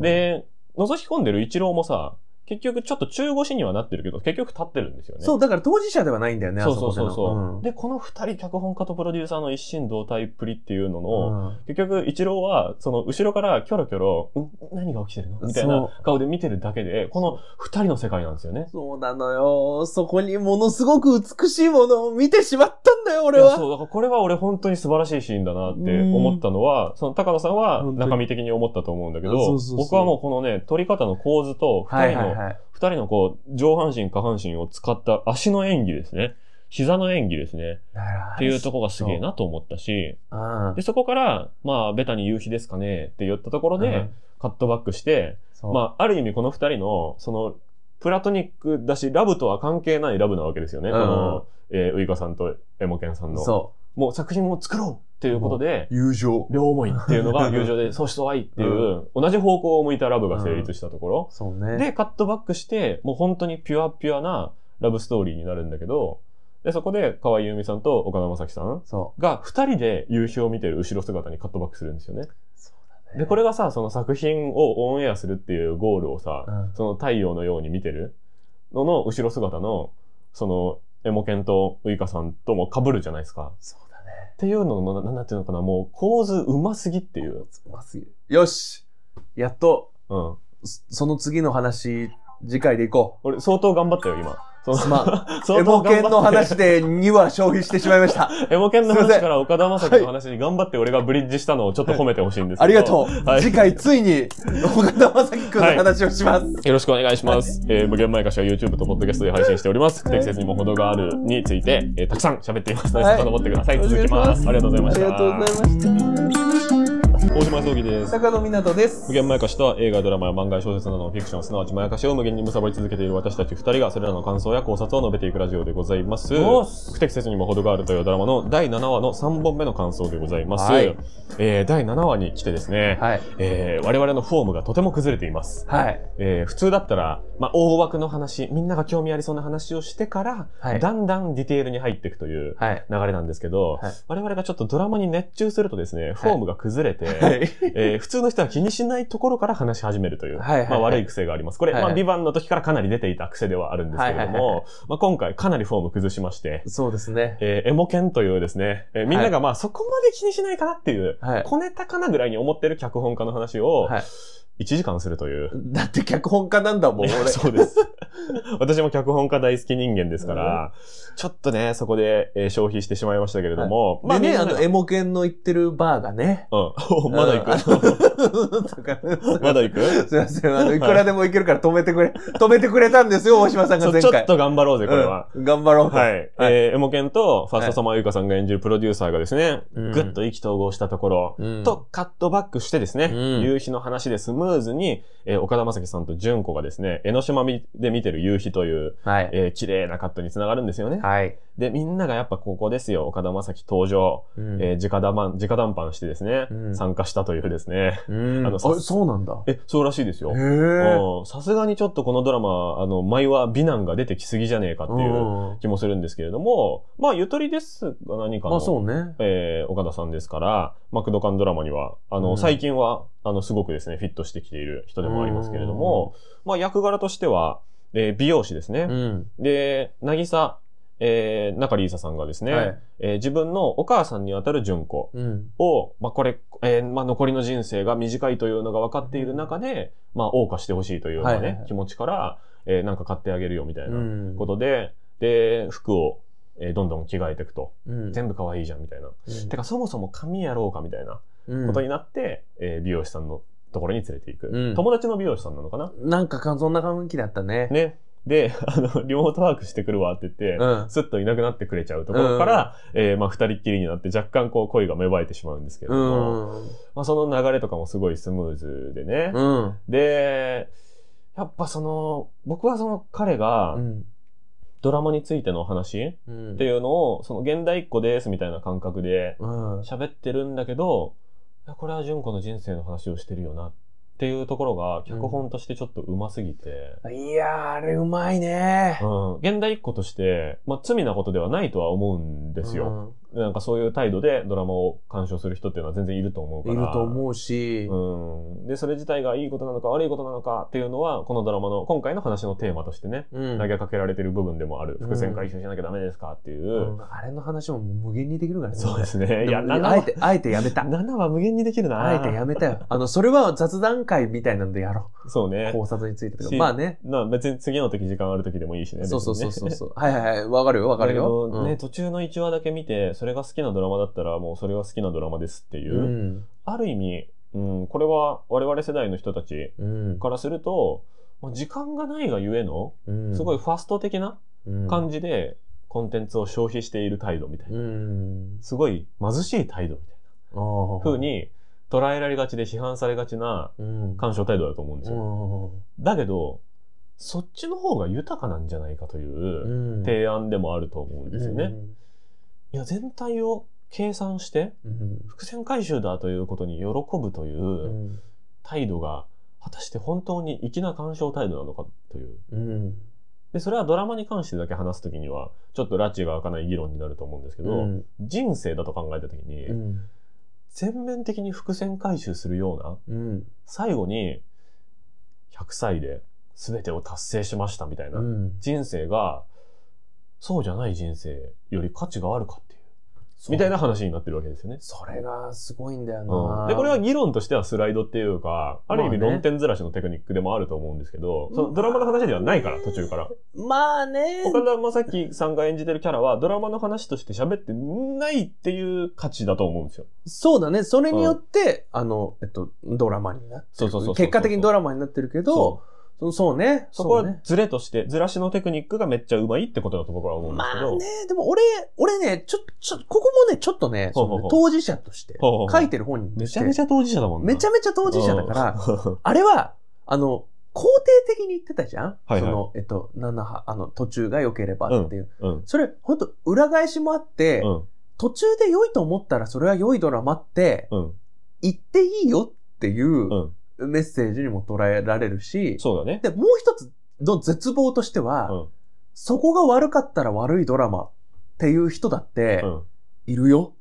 で、覗き込んでるイチローもさ、結局ちょっと中腰にはなってるけど、結局立ってるんですよね。そう、だから当事者ではないんだよね、そうそうそうそう、うん、で、この二人脚本家とプロデューサーの一心同体っぷりっていうのの、うん、結局一郎は、その後ろからキョロキョロ、何が起きてるのみたいな顔で見てるだけで、この二人の世界なんですよね。そうなのよ。そこにものすごく美しいものを見てしまったんだよ、俺は。そう、だからこれは俺本当に素晴らしいシーンだなって思ったのは、その高野さんは中身的に思ったと思うんだけど、そうそうそう僕はもうこのね、撮り方の構図と二人の、はいはいはい、2人のこう、上半身、下半身を使った足の演技ですね。膝の演技ですね。っていうとこがすげえなと思ったし、うん、で、そこから、まあ、ベタに夕日ですかねって言ったところで、カットバックして、まあ、ある意味この二人の、その、プラトニックだし、ラブとは関係ないラブなわけですよね。うん、この、えー、ウイカさんとエモケンさんの。そう。もう作品を作ろうていうことで、友情。両思いっていうのが [LAUGHS] 友情で、相し相愛っていう、同じ方向を向いたラブが成立したところ。そうね。で、カットバックして、もう本当にピュアピュアなラブストーリーになるんだけど、で、そこで、河合由美さんと岡田将生さんが、二人で夕日を見てる後ろ姿にカットバックするんですよね。そうだね。で、これがさ、その作品をオンエアするっていうゴールをさ、うん、その太陽のように見てるのの後ろ姿の、その、エモケンとウイカさんとも被るじゃないですか。そうっていうのの、なんていうのかな、もう構図うますぎっていう。うますぎよしやっと、うん。その次の話、次回でいこう。俺、相当頑張ったよ、今。そまあ、[LAUGHS] エモケンの話で2話消費してしまいました。[LAUGHS] エモケンの話から岡田将生の話に頑張って俺がブリッジしたのをちょっと褒めてほしいんですけど、ありがとう。はい、次回ついに岡田将生くんの話をします、はい、よろしくお願いします。えー、無限前歌詞は YouTube と Podcast で配信しております。不適切にも程があるについて、えー、たくさん喋っていますので、遡ってください。続きます。ありがとうございました。ありがとうございました。大島康之です坂野湊です無限前やかしとは映画ドラマや漫画小説などのフィクションすなわちまやかしを無限に貪り続けている私たち2人がそれらの感想や考察を述べていくラジオでございます不適切にも程があるというドラマの第7話の3本目の感想でございます、はい、えー、第7話に来てですね、はいえー、我々のフォームがとても崩れています、はいえー、普通だったら、まあ、大枠の話みんなが興味ありそうな話をしてから、はい、だんだんディテールに入っていくという流れなんですけど、はい、我々がちょっとドラマに熱中するとですねフォームが崩れて、えー、普通の人は気にしないところから話し始めるという、はいはいはい、まあ、悪い癖があります。これ、はいはい、まあ、ビバンの時からかなり出ていた癖ではあるんですけれども、はいはいはい、まあ、今回かなりフォーム崩しまして、そうですね。えー、エモンというですね、えー、みんながまあ、そこまで気にしないかなっていう、はい、小ネタかなぐらいに思ってる脚本家の話を、はい1時間するという。だって脚本家なんだもん、[LAUGHS] 俺。そうです。私も脚本家大好き人間ですから、うん、ちょっとね、そこで、えー、消費してしまいましたけれども。はい、まあね、あの、エモンの行ってるバーがね。うん。[LAUGHS] まだ行く、[LAUGHS] まだ行くすいません。あの、いくらでも行けるから止めてくれ、止めてくれたんですよ、大島さんが前回。ちょっと頑張ろうぜ、これは。うん、頑張ろう。はい。はい、えー、エモンと、ファーストサマーユカさんが演じるプロデューサーがですね、はい、ぐっと意気投合したところ、うん、と、カットバックしてですね、夕日の話で済むムーズに、えー、岡田将生さんと純子がですね、江ノ島で見てる夕日という、はい、えー、綺麗なカットにつながるんですよね。はい。で、みんながやっぱここですよ、岡田将生登場、うん、えー、直談直談判してですね、うん、参加したというですね。うん、あのあ、そうなんだ。え、そうらしいですよ。さすがにちょっとこのドラマ、あの、前は美男が出てきすぎじゃねえかっていう気もするんですけれども、まあ、ゆとりですが何かの、まあそうね。えー、岡田さんですから、マクドカンドラマには、あの、最近は、あの、すごくですね、フィットしてきている人でもありますけれども、まあ、役柄としては、えー、美容師ですね。うん、で、渚えー、中里依紗さんがですね、はい、えー、自分のお母さんにあたる純子を、うん、まあ、これ、えーまあ、残りの人生が短いというのが分かっている中で、まあ、謳歌してほしいというようなね、気持ちから、えー、なんか買ってあげるよみたいなことで、うん、で、服を、えー、どんどん着替えていくと、うん、全部可愛いじゃんみたいな。てか、そもそも髪やろうかみたいなことになって、えー、美容師さんのところに連れていく、友達の美容師さんなのかななんか、そんな雰囲きだったね。ね。で、[LAUGHS] あの、リモートワークしてくるわって言って、うん、スッといなくなってくれちゃうところから、うん、えー、まあ、二人っきりになって若干こう、恋が芽生えてしまうんですけれども、うん、まあ、その流れとかもすごいスムーズでね。うん、で、やっぱその、僕はその彼が、ドラマについての話っていうのを、その現代っ子ですみたいな感覚で喋ってるんだけど、これは純子の人生の話をしてるよなっっていうところが脚本としてちょっとうますぎて、うん、いやーあれうまいね、うん、現代一個として、まあ、罪なことではないとは思うんですよ、なんかそういう態度でドラマを鑑賞する人っていうのは全然いると思うから。いると思うし。うん。で、それ自体がいいことなのか悪いことなのかっていうのは、このドラマの、今回の話のテーマとしてね、うん、投げかけられてる部分でもある。伏線回収しなきゃダメですかっていう。うんうん、あれの話も無限にできるからね。そうですね。いや、あえて、あえてやめた。7は無限にできるな。あえてやめたよ。あの、それは雑談会みたいなんでやろう。そうね。考察についてまあね。な別に次の時時間ある時でもいいしね。そうそうそうそう。はいはいはい。わかるよ、わかるよ。ね、途中の1話だけ見て、それが好きなドラマだったらもうそれは好きなドラマですっていう、うん、ある意味、うん、これは我々世代の人たちからすると、うん、時間がないがゆえの、うん、すごいファスト的な感じでコンテンツを消費している態度みたいな、うん、すごい貧しい態度みたいな風に捉えられがちで批判されがちな鑑賞態度だと思うんですよ。だけどそっちの方が豊かなんじゃないかという提案でもあると思うんですよね。うんいや全体を計算して伏線回収だということに喜ぶという態度が果たして本当に粋な鑑賞態度なのかという、うん、でそれはドラマに関してだけ話す時にはちょっと拉致が開かない議論になると思うんですけど、うん、人生だと考えた時に、うん、全面的に伏線回収するような、最後に100歳で全てを達成しましたみたいな、人生がそうじゃない人生より価値があるかみたいな話になってるわけですよね。それがすごいんだよな、うん、で、これは議論としてはスライドっていうか、ある意味論点ずらしのテクニックでもあると思うんですけど、まあね、そのドラマの話ではないから、途中から。まあね。岡田正生さんが演じてるキャラは、ドラマの話として喋ってないっていう価値だと思うんですよ。そうだね。それによって、うん、あの、えっと、ドラマになってそうそうそう結果的にドラマになってるけど、そうそうね。そこはズレとして、ずらしのテクニックがめっちゃうまいってことだと僕は思うんですけど。まあね、でも俺、俺ね、ちょ、ちょ、ここもね、ちょっとね、ほうほうほう当事者として、ほうほうほう書いてる本にめちゃめちゃ当事者だもんね。めちゃめちゃ当事者だから、[LAUGHS] あれは、あの、肯定的に言ってたじゃん、はいはい、その、えっと、7あの、途中が良ければっていう。うんうん、それ、本当裏返しもあって、うん、途中で良いと思ったらそれは良いドラマって、うん、言っていいよっていう、うんメッセージにも捉えられるし、そうだね。で、もう一つの絶望としては、うん、そこが悪かったら悪いドラマっていう人だって、いるよ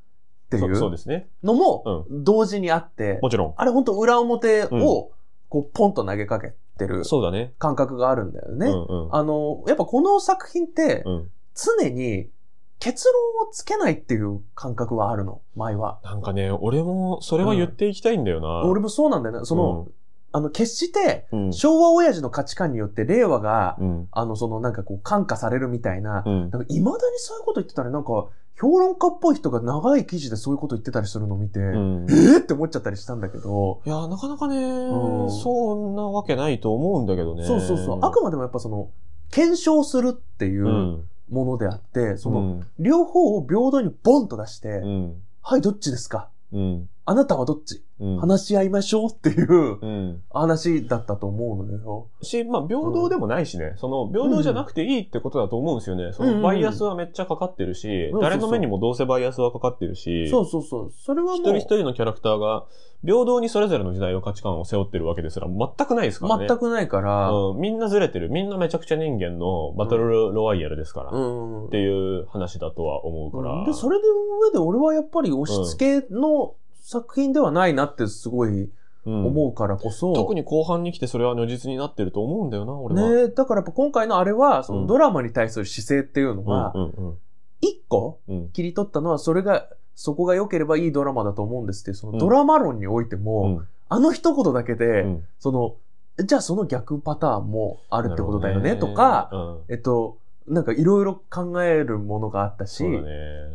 っていうのも同時にあって、もちろん。あれ本当裏表をこうポンと投げかけてる感覚があるんだよね。あの、やっぱこの作品って常に結論をつけないっていう感覚はあるの、前は。なんかね、俺もそれは言っていきたいんだよな。うん、俺もそうなんだよね。その、うん、あの、決して、昭和親父の価値観によって令和が、うん、あの、そのなんかこう、感化されるみたいな、うま、なんかだにそういうこと言ってたら、なんか、評論家っぽい人が長い記事でそういうこと言ってたりするのを見て、うん、えー、って思っちゃったりしたんだけど。いや、なかなかね、うん、そんなわけないと思うんだけどね。そうそうそう。あくまでもやっぱその、検証するっていう、ものであって、その、両方を平等にボンと出して、はい、どっちですか、うん、あなたはどっち、うん、話し合いましょうっていう話だったと思うのよ。し、まあ、平等でもないしね、うん、その、平等じゃなくていいってことだと思うんですよね。その、バイアスはめっちゃかかってるし、うん、誰の目にもどうせバイアスはかかってるし、そうそうそう。それはもう。一人一人のキャラクターが、平等にそれぞれの時代の価値観を背負ってるわけですら、全くないですからね。全くないから、うん、みんなずれてる。みんなめちゃくちゃ人間のバトルロワイヤルですから、っていう話だとは思うから。で、それで上で俺はやっぱり押し付けの、作品ではないなってすごい思うからこそ、うん、特に後半に来てそれは如実になってると思うんだよな俺は、ね、だからやっぱ今回のあれはそのドラマに対する姿勢っていうのが一個切り取ったのはそれがそこが良ければいいドラマだと思うんですってそのドラマ論においても、うん、あの一言だけで、うん、そのじゃあその逆パターンもあるってことだよねとか、えっとなんかいろいろ考えるものがあったし、ね、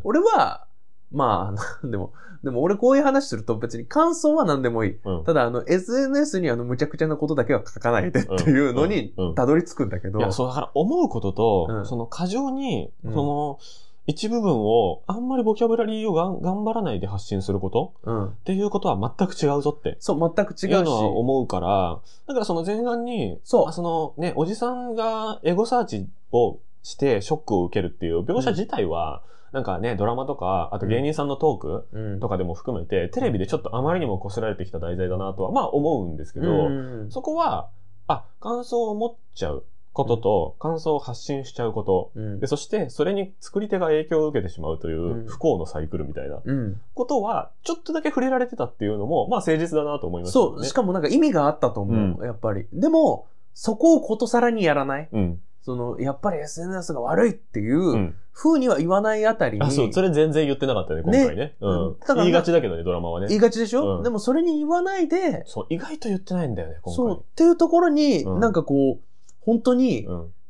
俺はまあ、でも、でも俺こういう話すると別に感想は何でもいい。うんただ、あの、SNS にあの、むちゃくちゃなことだけは書かないでっていうのにたどり着くんだけど。いや、そう、だから思うことと、うんその過剰に、その、一部分を、あんまりボキャブラリーをがん頑張らないで発信することうん。っていうことは全く違うぞって。そう、全く違いうし。のは思うから、だからその前半に、そうそのね、おじさんがエゴサーチをしてショックを受けるっていう描写自体は、なんかね、ドラマとか、あと芸人さんのトークとかでも含めて、うん、テレビでちょっとあまりにもこすられてきた題材だなとは、まあ思うんですけど、うん、そこは、あ、感想を持っちゃうことと、感想を発信しちゃうこと、うん、でそしてそれに作り手が影響を受けてしまうという不幸のサイクルみたいなことは、ちょっとだけ触れられてたっていうのも、まあ誠実だなと思います、ね、そう、しかもなんか意味があったと思う、やっぱり。でも、そこをことさらにやらない、うんその、やっぱり SNS が悪いっていう風には言わないあたりに、うん、あ、そう、それ全然言ってなかったね、今回ね。ねうん。だ言いがちだけどね、ドラマはね。言いがちでしょ、うん、でもそれに言わないで、そう、意外と言ってないんだよね、今回。そう、っていうところに、うん、なんかこう、本当に、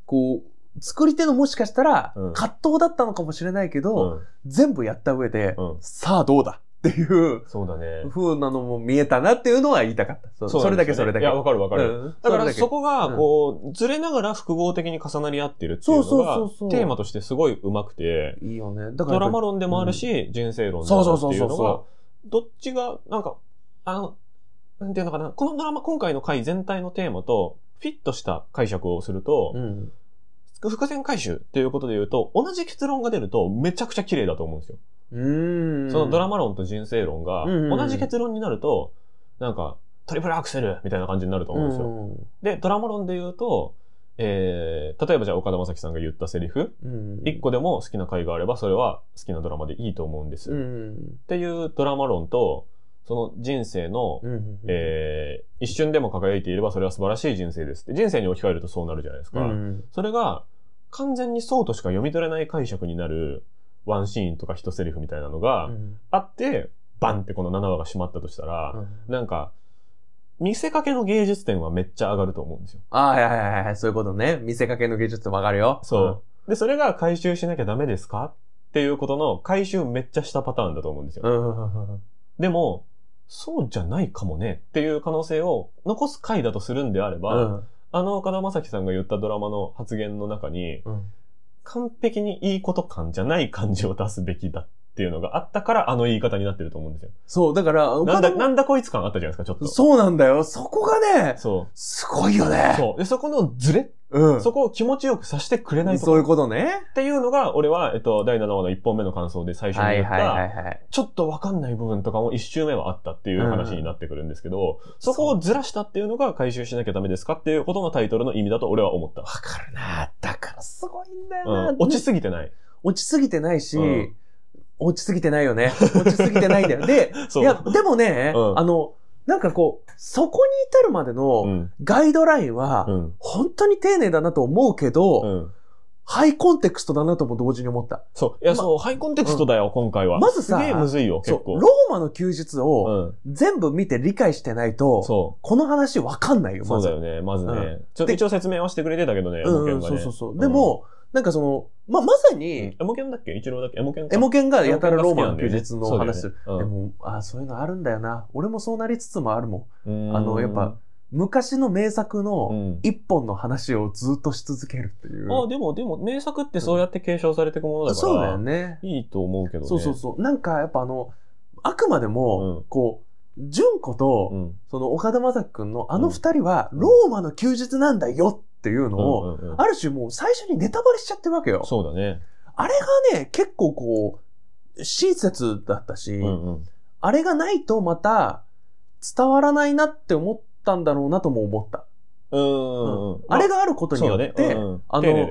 こう、作り手のもしかしたら、葛藤だったのかもしれないけど、全部やった上で、さあどうだっていう、そうだね。風なのも見えたなっていうのは言いたかった。そね、それだけそれだけ。いや、わかるわかる、うん、だからそこが、こう、うん、ずれながら複合的に重なり合ってるっていうのが、テーマとしてすごい上手くて、いいよね。だからドラマ論でもあるし、うん、人生論でもあるっていうのが、どっちが、なんか、あの、なんていうのかな、このドラマ、今回の回全体のテーマと、フィットした解釈をすると、伏線回収っていうことで言うと、同じ結論が出るとめちゃくちゃ綺麗だと思うんですよ。そのドラマ論と人生論が、同じ結論になると、なんか、トリプルアクセルみたいな感じになると思うんですよ。で、ドラマ論で言うと、えー、例えばじゃあ岡田将生さんが言ったセリフ、一1個でも好きな回があればそれは好きなドラマでいいと思うんです、っていうドラマ論とその人生の、えー、一瞬でも輝いていればそれは素晴らしい人生ですって人生に置き換えるとそうなるじゃないですか、うん、それが完全にそうとしか読み取れない解釈になるワンシーンとか一セリフみたいなのがあって、バンってこの7話が閉まったとしたら、なんか、見せかけの芸術点はめっちゃ上がると思うんですよ。ああ、はいはいはい、そういうことね。見せかけの芸術点も上がるよ。そう。で、それが回収しなきゃダメですかっていうことの回収めっちゃしたパターンだと思うんですよ。でも、そうじゃないかもねっていう可能性を残す回だとするんであれば、うん、あの岡田将生さんが言ったドラマの発言の中に、うん完璧にいいこと感じゃない感じを出すべきだっっていうのがあったから、あの言い方になってると思うんですよ。そう、だから、なんだ、なんだこいつ感あったじゃないですか、ちょっと。そうなんだよ。そこがね、そう。すごいよね。そう。で、そこのズレうん。そこを気持ちよくさせてくれないと。そういうことね。っていうのが、俺は、えっと、第7話の1本目の感想で最初に言った、はいはいはいはい、ちょっとわかんない部分とかも1周目はあったっていう話になってくるんですけど、うん、そこをずらしたっていうのが回収しなきゃダメですかっていうことのタイトルの意味だと俺は思った。わかるなだからすごいんだよな、うん、落ちすぎてない。落ちすぎてないし、うん落ちすぎてないよね。落ちすぎてないんだよ。で、[LAUGHS] いや、でもね、うん、あの、なんかこう、そこに至るまでのガイドラインは、本当に丁寧だなと思うけど、うん、ハイコンテクストだなとも同時に思った。そう。いや、ま、そう、ハイコンテクストだよ、今回は。まずさ、すげえむずいよ、結構。ローマの休日を全部見て理解してないと、この話わかんないよ、まず。そうだよね、まずね。ちょっと一応説明はしてくれてたけどね、うん、ねそうそうそう。でも、なんかその、まあ、まさに、エモケンだっけ一郎だっけエモケンエモケンがやたらローマの休日の話する。でも、あそういうのあるんだよな。俺もそうなりつつもあるもん。あの、やっぱ、昔の名作の一本の話をずっとし続けるっていう。あでも、でも、名作ってそうやって継承されていくものだから、そうだよね。いいと思うけどね。そうそうそう。なんか、やっぱあの、あくまでも、こう、純子と、その岡田将生君のあの二人は、ローマの休日なんだよっていうのを、うんうんうん、ある種もう最初にネタバレしちゃってるわけよ。そうだね。あれがね、結構こう、親切だったし、うんうん、あれがないとまた伝わらないなって思ったんだろうなとも思った。うん、うん、あれがあることによって、ねうんうん、あの、ね、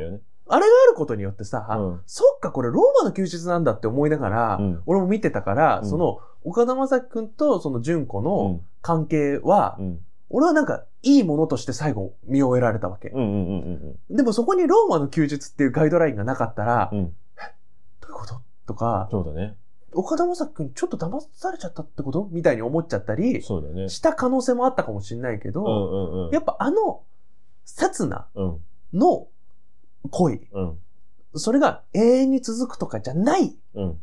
あれがあることによってさ、うん、そっか、これローマの休日なんだって思いながら、うん、俺も見てたから、その、岡田将生君とその純子の関係は、俺はなんかいいものとして最後見終えられたわけ。でもそこにローマの休日っていうガイドラインがなかったら、うん、どういうこととか、そうだね。岡田将生君ちょっと騙されちゃったってことみたいに思っちゃったり、そうだね。した可能性もあったかもしれないけど、やっぱあの、刹那の恋、うん、それが永遠に続くとかじゃない、うん、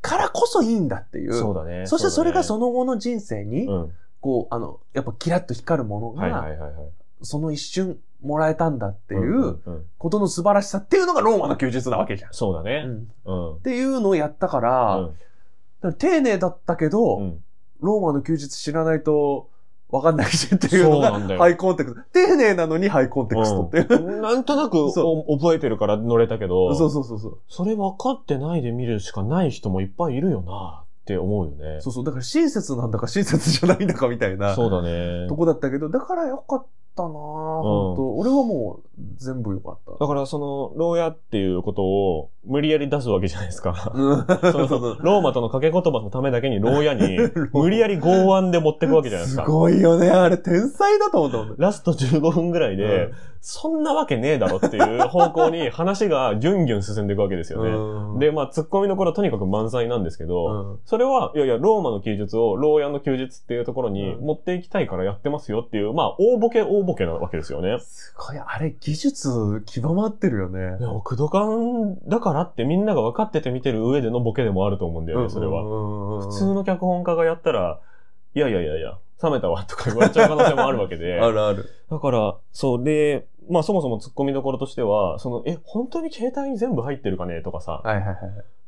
からこそいいんだっていう。そうだね。そしてそれがその後の人生に、うんこう、あの、やっぱキラッと光るものが、その一瞬もらえたんだっていうことの素晴らしさっていうのがローマの休日なわけじゃん。そうだね。うん、っていうのをやったから、うん、から丁寧だったけど、うん、ローマの休日知らないと、わかんないしっていうのがハイコンテクスト。丁寧なのにハイコンテクストっていう、うん。なんとなく [LAUGHS] 覚えてるから乗れたけど。そうそうそうそう。それ分かってないで見るしかない人もいっぱいいるよな。って思うよね。そうそう。だから親切なんだか親切じゃないんだかみたいな。そうだね。とこだったけど、だからよかっったな、うん、本俺はもう全部良かった。だからその、牢屋っていうことを無理やり出すわけじゃないですか。[LAUGHS] ローマとの掛け言葉のためだけに牢屋に、[LAUGHS] 無理やり剛腕で持ってくわけじゃないですか。すごいよね、あれ天才だと思った。ラスト15分ぐらいで、うん、そんなわけねえだろっていう方向に話がギュンギュン進んでいくわけですよね。で、まあ、ツッコミの頃とにかく満載なんですけど、それは、いやいや、ローマの休日を牢屋の休日っていうところに持っていきたいからやってますよっていう、まあ、大ボケ大ボケボケなわけですよね。すごい、あれ技術極まってるよね。でも、クドカだからってみんなが分かってて見てる上でのボケでもあると思うんだよね、それは。普通の脚本家がやったら、いやいやいやいや、冷めたわとか言われちゃう可能性もあるわけで。[LAUGHS] あるある。だから、そうで、まあそもそも突っ込みどころとしては、その、え、本当に携帯に全部入ってるかねとかさ、はいはいはい。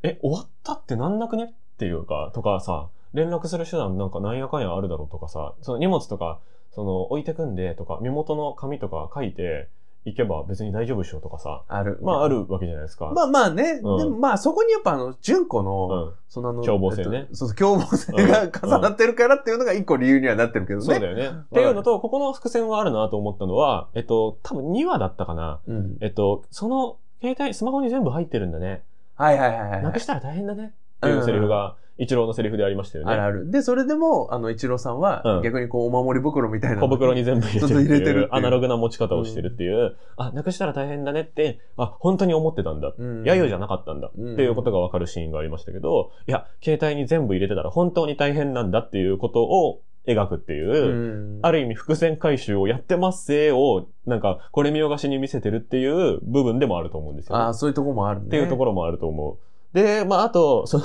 え、終わったってなんなくねっていうか、とかさ、連絡する手段なんかなんやかんやあるだろうとかさ、その荷物とか、その置いてくんでとか、身元の紙とか書いて、行けば別に大丈夫でしょとかさ。ある。まああるわけじゃないですか。まあまあね。うん、でもまあそこにやっぱあの、純子の、うん、そのあの、凶暴性ね、えっと。そう凶暴性が重なってるからっていうのが一個理由にはなってるけどね。そうだよね。っていうのと、ここの伏線はあるなと思ったのは、えっと、多分2話だったかな。えっと、その、携帯、スマホに全部入ってるんだね。はいはいはい、はい。なくしたら大変だね。っていうセリフが。うん一郎のセリフでありましたよね。あるある。で、それでも、あの、一郎さんは、逆にこう、お守り袋みたいな。小袋に全部入れてる。入れてる。アナログな持ち方をしてるっていう、あ、なくしたら大変だねって、あ、本当に思ってたんだ。やゆじゃなかったんだ。っていうことがわかるシーンがありましたけど、いや、携帯に全部入れてたら本当に大変なんだっていうことを、描くっていう、ある意味伏線回収をやってますせを、なんか、これ見よがしに見せてるっていう部分でもあると思うんですよ、ね。ああ、そういうとこもあるね。っていうところもあると思う。で、まあ、あと、その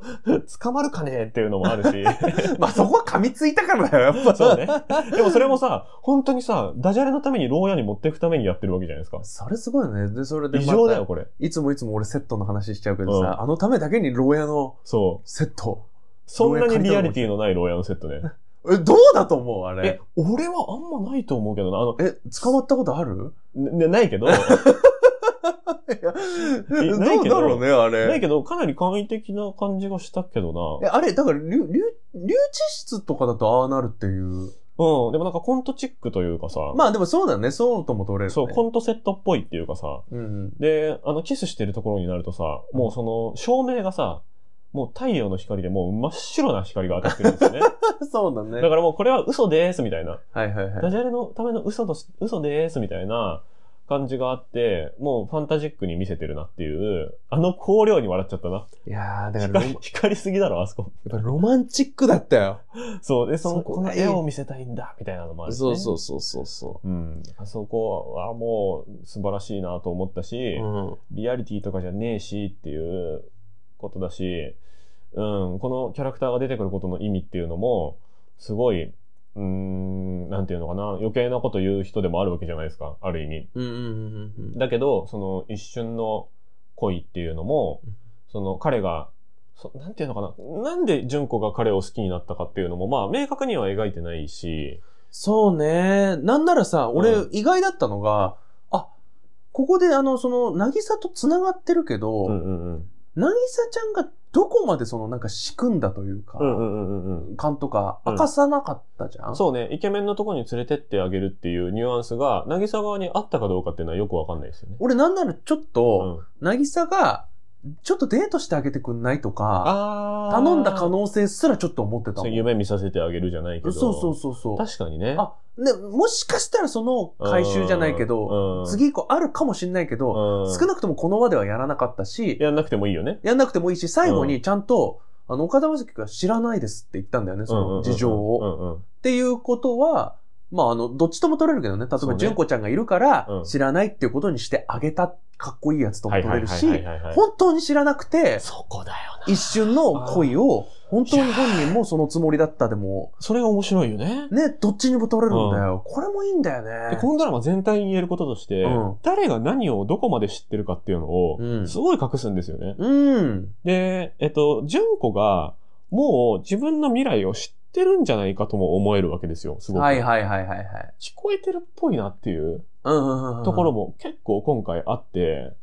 [LAUGHS] 捕まるかねっていうのもあるし。[LAUGHS] まあ、そこは噛みついたからだよ、やっぱ。そうね。でもそれもさ、本当にさ、ダジャレのために牢屋に持っていくためにやってるわけじゃないですか。それすごいよね。で、それで異常だよ、これ。いつもいつも俺セットの話しちゃうけどさ、うん、あのためだけに牢屋のそう。セット。そんなにリアリティのない牢屋のセットね。え、どうだと思うあれ。え、俺はあんまないと思うけどな。あの、え、捕まったことあるなないけど。[LAUGHS] どうだろうね、あれ。ないけど、かなり簡易的な感じがしたけどな。え、あれ、だから、留置室とかだとああなるっていう。うん、でもなんかコントチックというかさ。まあでもそうだね、そうとも取れる、ね、そう、コントセットっぽいっていうかさ。うん、で、あの、キスしてるところになるとさ、もうその、照明がさ、もう太陽の光でもう真っ白な光が当たってるんですね。[LAUGHS] そうだね。だからもうこれは嘘ですみたいな。はいはいはい。ダジャレのための嘘と嘘ですみたいな感じがあって、もうファンタジックに見せてるなっていう、あの光量に笑っちゃったな。いやー、だから光、光りすぎだろ、あそこ。やっぱロマンチックだったよ。そう、で、その、この絵を見せたいんだ、みたいなのもあるし、ね、そうそうそうそう。うん。あそこはもう素晴らしいなと思ったし、うん、リアリティとかじゃねえしっていうことだし、うん、このキャラクターが出てくることの意味っていうのも、すごいうん、なんていうのかな、余計なこと言う人でもあるわけじゃないですか、ある意味。うんうんうんうん、だけど、その一瞬の恋っていうのも、その彼が、そなんていうのかな、なんで純子が彼を好きになったかっていうのも、まあ、明確には描いてないし。そうね。なんならさ、俺、意外だったのが、あ、ここであの、その、渚と繋がってるけど、うんうんうん、渚ちゃんがどこまでそのなんか仕組んだというか、勘とか明かさなかったじゃん、うん、そうね、イケメンのとこに連れてってあげるっていうニュアンスが、渚側にあったかどうかっていうのはよくわかんないですよね。俺なんならちょっと、渚がちょっとデートしてあげてくんないとか、頼んだ可能性すらちょっと思ってたもん。夢見させてあげるじゃないけど。そうそうそうそう。確かにね。あ、ね、もしかしたらその回収じゃないけど、次以降あるかもしれないけど、少なくともこの輪ではやらなかったし、やんなくてもいいよね。やんなくてもいいし、最後にちゃんと、あの、岡田将生が知らないですって言ったんだよね、その事情を。っていうことは、まあ、あの、どっちとも取れるけどね。例えば、純子ちゃんがいるから、知らないっていうことにしてあげた、かっこいいやつとも取れるし、本当に知らなくて、そこだよ一瞬の恋を、本当に本人もそのつもりだったでも。それが面白いよね。ね、どっちにも取れるんだよ。これもいいんだよね。このドラマ全体に言えることとして、誰が何をどこまで知ってるかっていうのを、すごい隠すんですよね。うん。で、えっと、純子が、もう自分の未来を知ってってるんじゃないかとも思えるわけですよ、すごく。はいはいはいはい、はい。聞こえてるっぽいなっていう。ところも結構今回あって。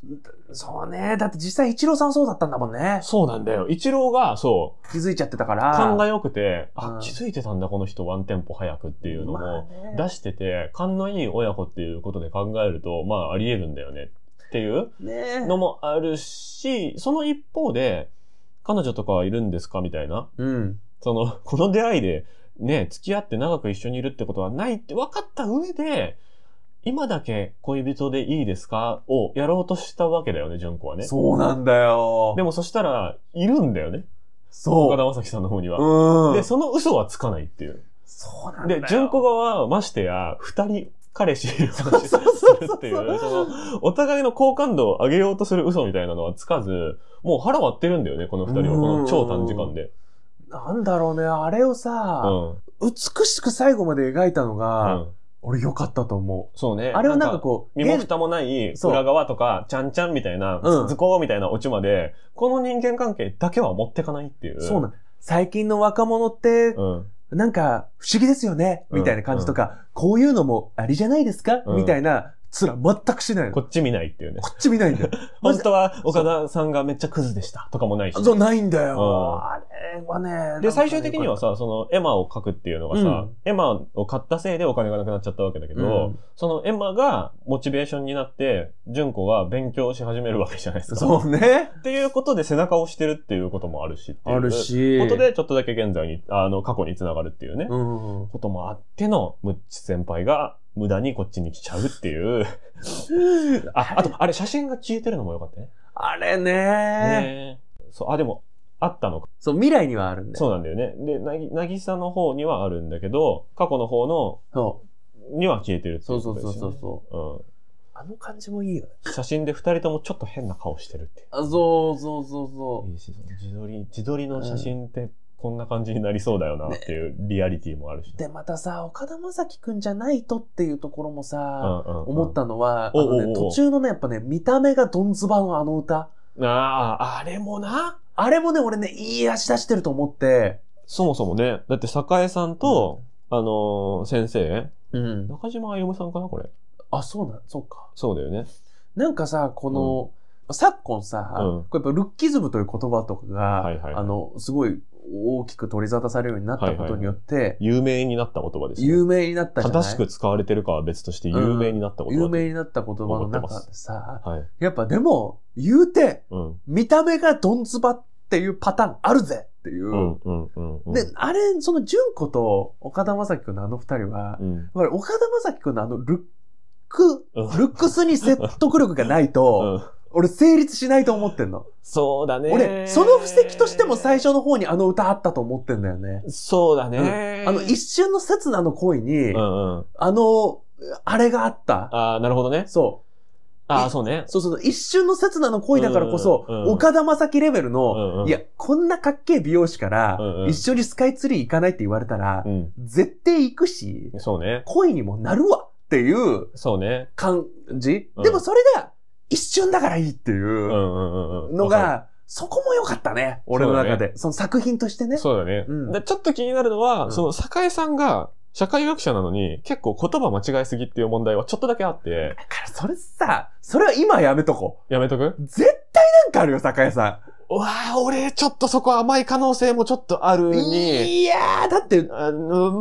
そうね。だって実際イチローさんそうだったんだもんね。そうなんだよ。イチローが、そう。気づいちゃってたから。勘が良くて、あ、うん、気づいてたんだこの人ワンテンポ早くっていうのも出してて、勘のいい親子っていうことで考えると、まああり得るんだよねっていうのもあるし、その一方で、彼女とかはいるんですかみたいな。うん。その、[LAUGHS] この出会いで、ね、付き合って長く一緒にいるってことはないって分かった上で、今だけ恋人でいいですかをやろうとしたわけだよね、純子はね。そうなんだよ。でもそしたら、いるんだよね。そう。岡田正生さんの方には。で、その嘘はつかないっていう。そうなんだよ。で、純子側はましてや、二人彼氏いる話するっていう、その、お互いの好感度を上げようとする嘘みたいなのはつかず、もう腹割ってるんだよね、この二人は、この超短時間で。なんだろうね、あれをさ、うん、美しく最後まで描いたのが、うん俺良かったと思う。そうね。あれはなんかこう。身も蓋もない裏側とか、ちゃんちゃんみたいな、図工みたいなオチまで、この人間関係だけは持ってかないっていう。そうな最近の若者って、うん、なんか不思議ですよね、みたいな感じとか、うんうん、こういうのもありじゃないですか、みたいな、すら全くしないの。こっち見ないっていうね。こっち見ないんだよ。[LAUGHS] 本当は岡田さんがめっちゃクズでしたとかもないし。そう、ないんだよ。あれはね。で、最終的にはさ、そのエマを書くっていうのがさ、エマを買ったせいでお金がなくなっちゃったわけだけど、そのエマがモチベーションになって、純子は勉強し始めるわけじゃないですか。そうね。っていうことで背中を押してるっていうこともあるし。あるし。ことで、ちょっとだけ現在に、あの、過去につながるっていうね、こともあっての、ムッチ先輩が、無駄にこっちに来ちゃうっていう [LAUGHS] あ、あと、あれ写真が消えてるのもよかったね。あれねねそう、あ、でも、あったのか。そう、未来にはあるんだよ。そうなんだよね。で、なぎ、なぎさの方にはあるんだけど、過去の方の、そう。には消えてるっていう、そうそうそうそうそう。うん。あの感じもいいよね。写真で二人ともちょっと変な顔してるっていう。あ、そうそうそうそう。いいし、自撮り、自撮りの写真ってこんな感じになりそうだよなっていうリアリティもあるし、ね、で、またさ、岡田将生くんじゃないとっていうところもさ、うんうんうん、思ったのは、あのね、途中のね、やっぱね、見た目がドンズバのあの歌。ああ、あれもな。あれもね、俺ね、いい足出してると思って。そもそもね、だって、栄さんと、うん、あのー、先生、うん、中島歩さんかな、これ。あ、そうなん、そうか。そうだよね。なんかさ、この、うん昨今さ、うん、これやっぱルッキズムという言葉とかが、はいはいはい、あの、すごい大きく取り沙汰されるようになったことによって、はいはい、有名になった言葉です、ね、有名になったじゃ正しく使われてるかは別として有名になった言葉、うん、有名になった言葉の中でさ、はい、やっぱでも、言うて、うん、見た目がドンズバっていうパターンあるぜっていう。うんうんうんうん、で、あれ、その純子と岡田将生君のあの二人は、うん、やっぱり岡田将生君のあのルック、ルックスに説得力がないと、俺成立しないと思ってんの。そうだね。俺、その布石としても最初の方にあの歌あったと思ってんだよね。そうだね。うん、あの一瞬の刹那の恋に、うんうん、あの、あれがあった。ああ、なるほどね。そう。ああ、そうね。そうそう一瞬の刹那の恋だからこそ、うんうん、岡田将生レベルの、うんうん、いや、こんなかっけえ美容師から、うんうん、一緒にスカイツリー行かないって言われたら、うん、絶対行くし、そうね。恋にもなるわっていう、そうね。感じ、でもそれが、一瞬だからいいっていうのが、そこも良かったね。俺の中で。そ,、の作品としてね。そうだね。ちょっと気になるのは、その、坂井さんが、社会学者なのに、結構言葉間違えすぎっていう問題はちょっとだけあって。だからそれさ、それは今やめとこう。やめとく絶対なんかあるよ、坂井さん。わあ、俺、ちょっとそこ甘い可能性もちょっとあるに。いやー、だって、あの、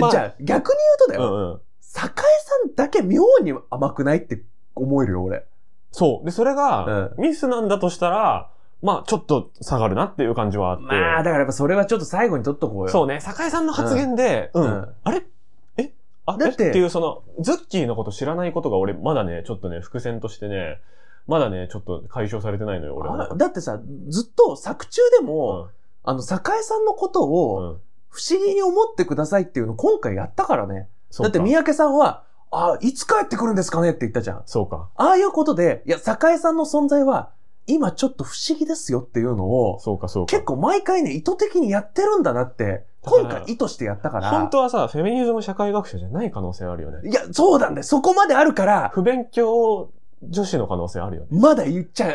まあ、じゃあ、逆に言うとだよ。うんうん、坂井さんだけ妙に甘くないって思えるよ、俺。そう。で、それが、ミスなんだとしたら、まあ、ちょっと下がるなっていう感じはあって。まあ、だからやっぱそれはちょっと最後に取っとこうよ。そうね。酒井さんの発言で、うん。うん、あれえあだってっていう、その、ズッキーのこと知らないことが俺、まだね、ちょっとね、伏線としてね、まだね、ちょっと解消されてないのよ、俺は。だってさ、ずっと作中でも、うん、あの、酒井さんのことを、不思議に思ってくださいっていうの今回やったからね。だって三宅さんは、あ、いつ帰ってくるんですかねって言ったじゃん。そうか。ああいうことで、いや、坂井さんの存在は、今ちょっと不思議ですよっていうのを、そうかそうか。結構毎回ね、意図的にやってるんだなって、今回意図してやったから。本当はさ、フェミニズム社会学者じゃない可能性あるよね。いや、そうなんだよ。そこまであるから。不勉強女子の可能性あるよね。まだ言っちゃ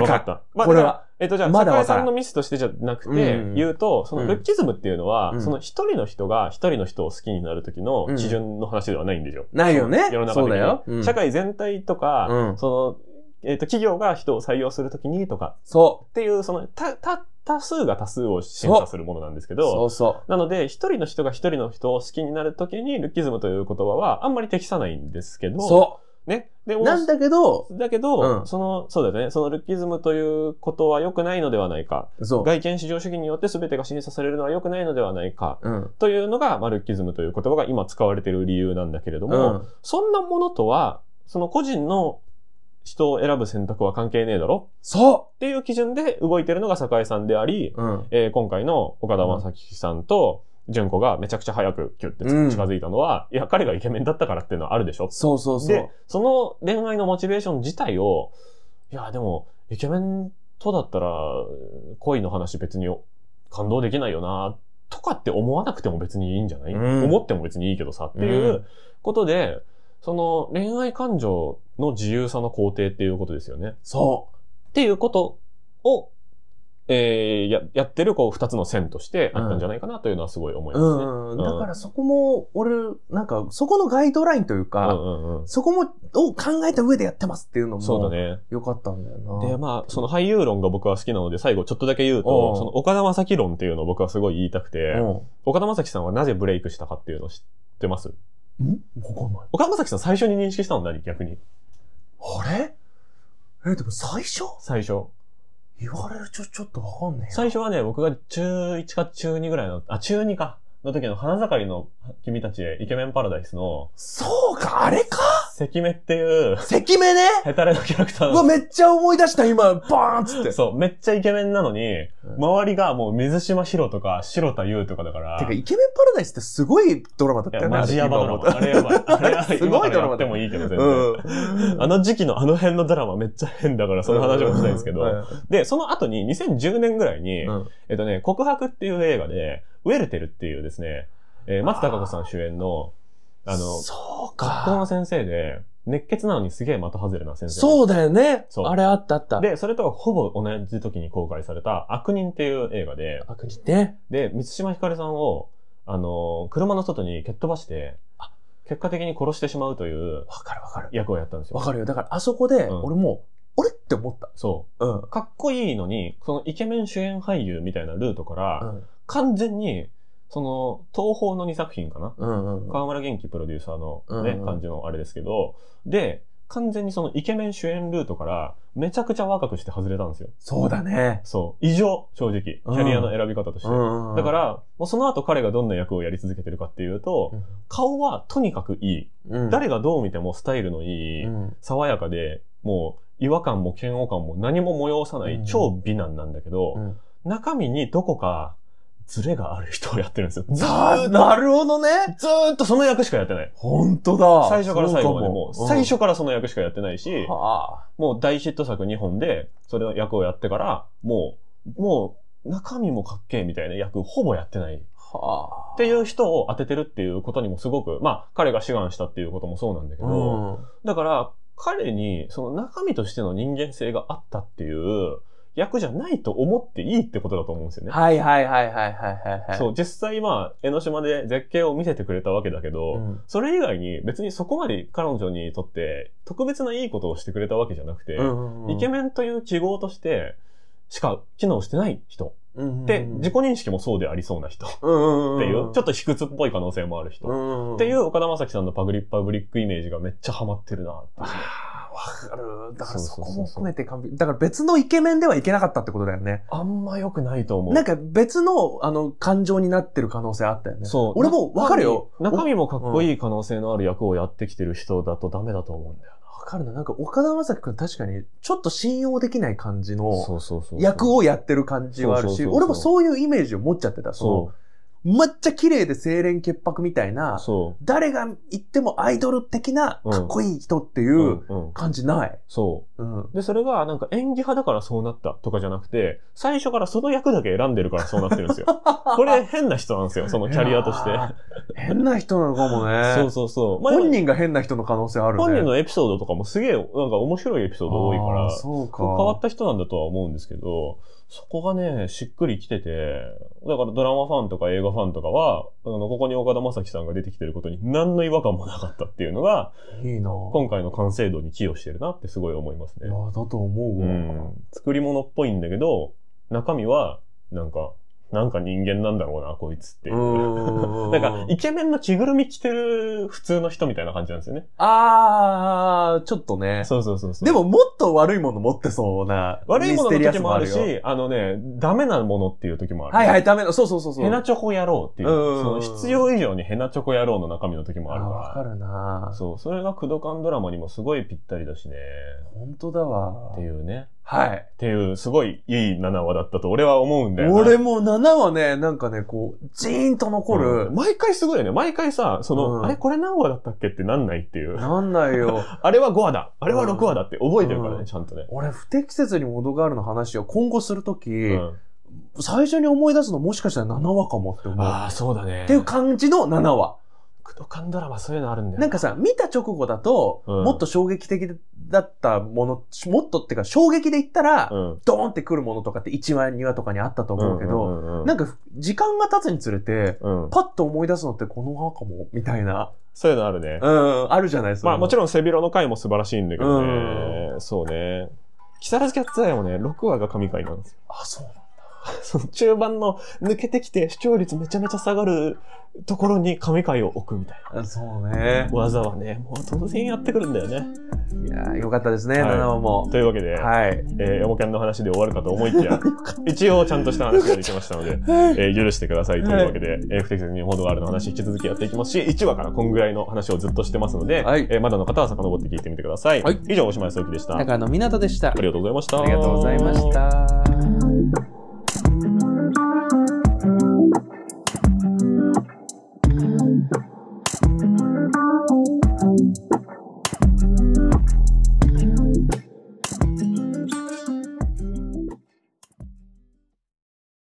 分かった。まあ、これは。えっと、じゃあ、ま、坂井さんのミスとしてじゃなくて、言うと、そのルッキズムっていうのは、うん、その一人の人が一人の人を好きになる時の基準の話ではないんですよ。うん、ないよね。世の中そうだよ、ん、社会全体とか、その、えっ、ー、と、企業が人を採用するときにとか、そう。っていう、その、た、た、多数が多数を審査するものなんですけど、そうそうなので、一人の人が一人の人を好きになるときに、ルッキズムという言葉はあんまり適さないんですけど、そう。ね。でも、なんだけど、だけど、うん、その、そうだよね、そのルッキズムということは良くないのではないか。外見至上主義によって全てが審査されるのは良くないのではないか。うん、というのが、まあ、ルッキズムという言葉が今使われている理由なんだけれども、うん、そんなものとは、その個人の人を選ぶ選択は関係ねえだろそうっていう基準で動いてるのが酒井さんであり、うん、えー、今回の岡田正樹さんと、純子がめちゃくちゃ早くキュッて近づいたのは、うん、いや、彼がイケメンだったからっていうのはあるでしょそうそうそう。で、その恋愛のモチベーション自体を、いや、でも、イケメンとだったら、恋の話別に感動できないよな、とかって思わなくても別にいいんじゃない、うん、思っても別にいいけどさ、っていうことで、うん、その恋愛感情の自由さの肯定っていうことですよね。そう。っていうことをえー、ややってるこう二つの線としてあったんじゃないかなというのはすごい思いますね。うんうん、だからそこも、俺、なんか、そこのガイドラインというか、うんうんうん、そこも、を考えた上でやってますっていうのも、そうだね。よかったんだよな。で、まあ、その俳優論が僕は好きなので、最後ちょっとだけ言うと、うん、その岡田将生論っていうのを僕はすごい言いたくて、うん、岡田将生さんはなぜブレイクしたかっていうのを知ってますんわかんない。岡田将生さん最初に認識したの何逆に。あれえ、でも最初最初。言われるちょ、ちょっとわかんねえ。最初はね、僕が中1か中2ぐらいの、あ、中2か。の時の花盛りの君たちへイケメンパラダイスの。そうか、あれか関目っていう。関目ねヘタレのキャラクターうわ、めっちゃ思い出した今、バーンっつって。そう、めっちゃイケメンなのに、周りがもう水島ヒロとか、白田優とかだから。てか、イケメンパラダイスってすごいドラマだったよね。マジヤバドラマ。あれやばい。あれ [LAUGHS] すごいドラマでもいいけど、全然。うん、あの時期のあの辺のドラマめっちゃ変だから、その話はしたいんですけど。で、その後に2010年ぐらいに、えっとね、告白っていう映画で、ウェルテルっていうですね、えー、松たか子さん主演の、あの、そうか。学校の先生で、熱血なのにすげえ的外れな先生。そうだよね。そう。あれあったあった。で、それとほぼ同じ時に公開された悪人っていう映画で。悪人ね。で、満島ひかりさんを、あの、車の外に蹴っ飛ばして、結果的に殺してしまうという。わかるわかる。役をやったんですよ。わかるよ。だからあそこで、俺も、俺って思った。そう。うん。かっこいいのに、そのイケメン主演俳優みたいなルートから、うん完全に、その、東宝の2作品かな、うんうん、河村元気プロデューサーのね、うんうん、感じのあれですけど、で、完全にそのイケメン主演ルートからめちゃくちゃ若くして外れたんですよ。そうだね。そう。異常、正直。キャリアの選び方として。うん、だから、もうその後彼がどんな役をやり続けてるかっていうと、うん、顔はとにかくいい、うん、誰がどう見てもスタイルのいい、爽やかで、もう違和感も嫌悪感も何も催さない超美男なんだけど、中身にどこかズレがある人をやってるんですよ。ずーっと。なるほどね。ずーっとその役しかやってない。本当だ。最初から最後までも、う最初からその役しかやってないし、うん、もう大ヒット作2本で、それの役をやってから、もう、もう、中身もかっけえみたいな役ほぼやってない。はあ、っていう人を当ててるっていうことにもすごく、まあ、彼が志願したっていうこともそうなんだけど、うん、だから、彼に、その中身としての人間性があったっていう、役じゃないと思っていいってことだと思うんですよね。はいはいはいはいはいはい。そう、実際まあ、江ノ島で絶景を見せてくれたわけだけど、うん、それ以外に別にそこまで彼女にとって特別ないいことをしてくれたわけじゃなくて、うんうん、イケメンという記号としてしか機能してない人。で、自己認識もそうでありそうな人。っていう、ちょっと卑屈っぽい可能性もある人。っていう岡田将生さんのパブリックイメージがめっちゃハマってるなって。わかる。だからそこも含めて完璧。だから別のイケメンではいけなかったってことだよね。あんま良くないと思う。なんか別の、あの、感情になってる可能性あったよね。そう。俺もわかるよ。中身もかっこいい可能性のある役をやってきてる人だとダメだと思うんだよわかるな。なんか岡田将生君確かにちょっと信用できない感じの役をやってる感じはあるし、俺もそういうイメージを持っちゃってた。そう。めっちゃ綺麗で清廉潔白みたいな、誰が言ってもアイドル的なかっこいい人っていう感じない。うんうんうん、そう、うん。で、それがなんか演技派だからそうなったとかじゃなくて、最初からその役だけ選んでるからそうなってるんですよ。[LAUGHS] これ変な人なんですよ、そのキャリアとして。変な人なのかもね。そうそうそう。まあ、本人が変な人の可能性ある、ね、本人のエピソードとかもすげえなんか面白いエピソード多いから、そうか。変わった人なんだとは思うんですけど、そこがね、しっくりきてて、だからドラマファンとか映画ファンとかは、あの、ここに岡田将生さんが出てきてることに何の違和感もなかったっていうのが、いいな今回の完成度に寄与してるなってすごい思いますね。いや、だと思うわ。うん。作り物っぽいんだけど、中身は、なんか、なんか人間なんだろうな、こいつっていう。[LAUGHS] なんか、イケメンの着ぐるみ着てる普通の人みたいな感じなんですよね。あー、ちょっとね。そうそうそうそう。でも、もっと悪いもの持ってそうな。悪いものの時もあるし、あのね、ダメなものっていう時もある。はいはい、ダメな、そうそうそうそう。ヘナチョコ野郎っていう。その必要以上にヘナチョコ野郎の中身の時もあるから。わかるなそう、それがクドカンドラマにもすごいぴったりだしね。本当だわ。っていうね。はい。っていう、すごいいい7話だったと俺は思うんだよね。俺も7話ね、なんかね、こう、ジーンと残る。うん、毎回すごいよね。毎回さ、その、うん、あれこれ何話だったっけってなんないっていう。なんないよ。[LAUGHS] あれは5話だ。あれは6話だって覚えてるからね、ちゃんとね。俺、不適切にモドガールの話を今後するとき、最初に思い出すのもしかしたら7話かもって思う。ああ、そうだね。っていう感じの7話。クドカンドラマそういうのあるんだよなんかさ、見た直後だと、うんもっと衝撃的だったもの、もっとっていうか衝撃で言ったら、うんドーンってくるものとかって1話、2話とかにあったと思うけど、なんか時間が経つにつれて、うんパッと思い出すのってこのまかも、みたいな。そういうのあるね。うん、あるじゃないですか。まあもちろん背広の回も素晴らしいんだけどね。そうね。木更津キャッツアイもね、6話が神回なんですよ。あ、そう。その中盤の抜けてきて視聴率めちゃめちゃ下がるところに神回を置くみたいな。そうね。技はね、もう当然やってくるんだよね。いやよかったですね、はい、7話も。というわけで、はい。えー、ヤモキャンの話で終わるかと思いきや、[LAUGHS] 一応ちゃんとした話ができましたので、えー、許してくださいというわけで、はい、えー、不適切にモードがあるの話引き続きやっていきますし、1話からこんぐらいの話をずっとしてますので、はい、えー、まだの方は遡って聞いてみてください。はい、以上、おしまいすおきでした。中野湊でした。ありがとうございました。ありがとうございました。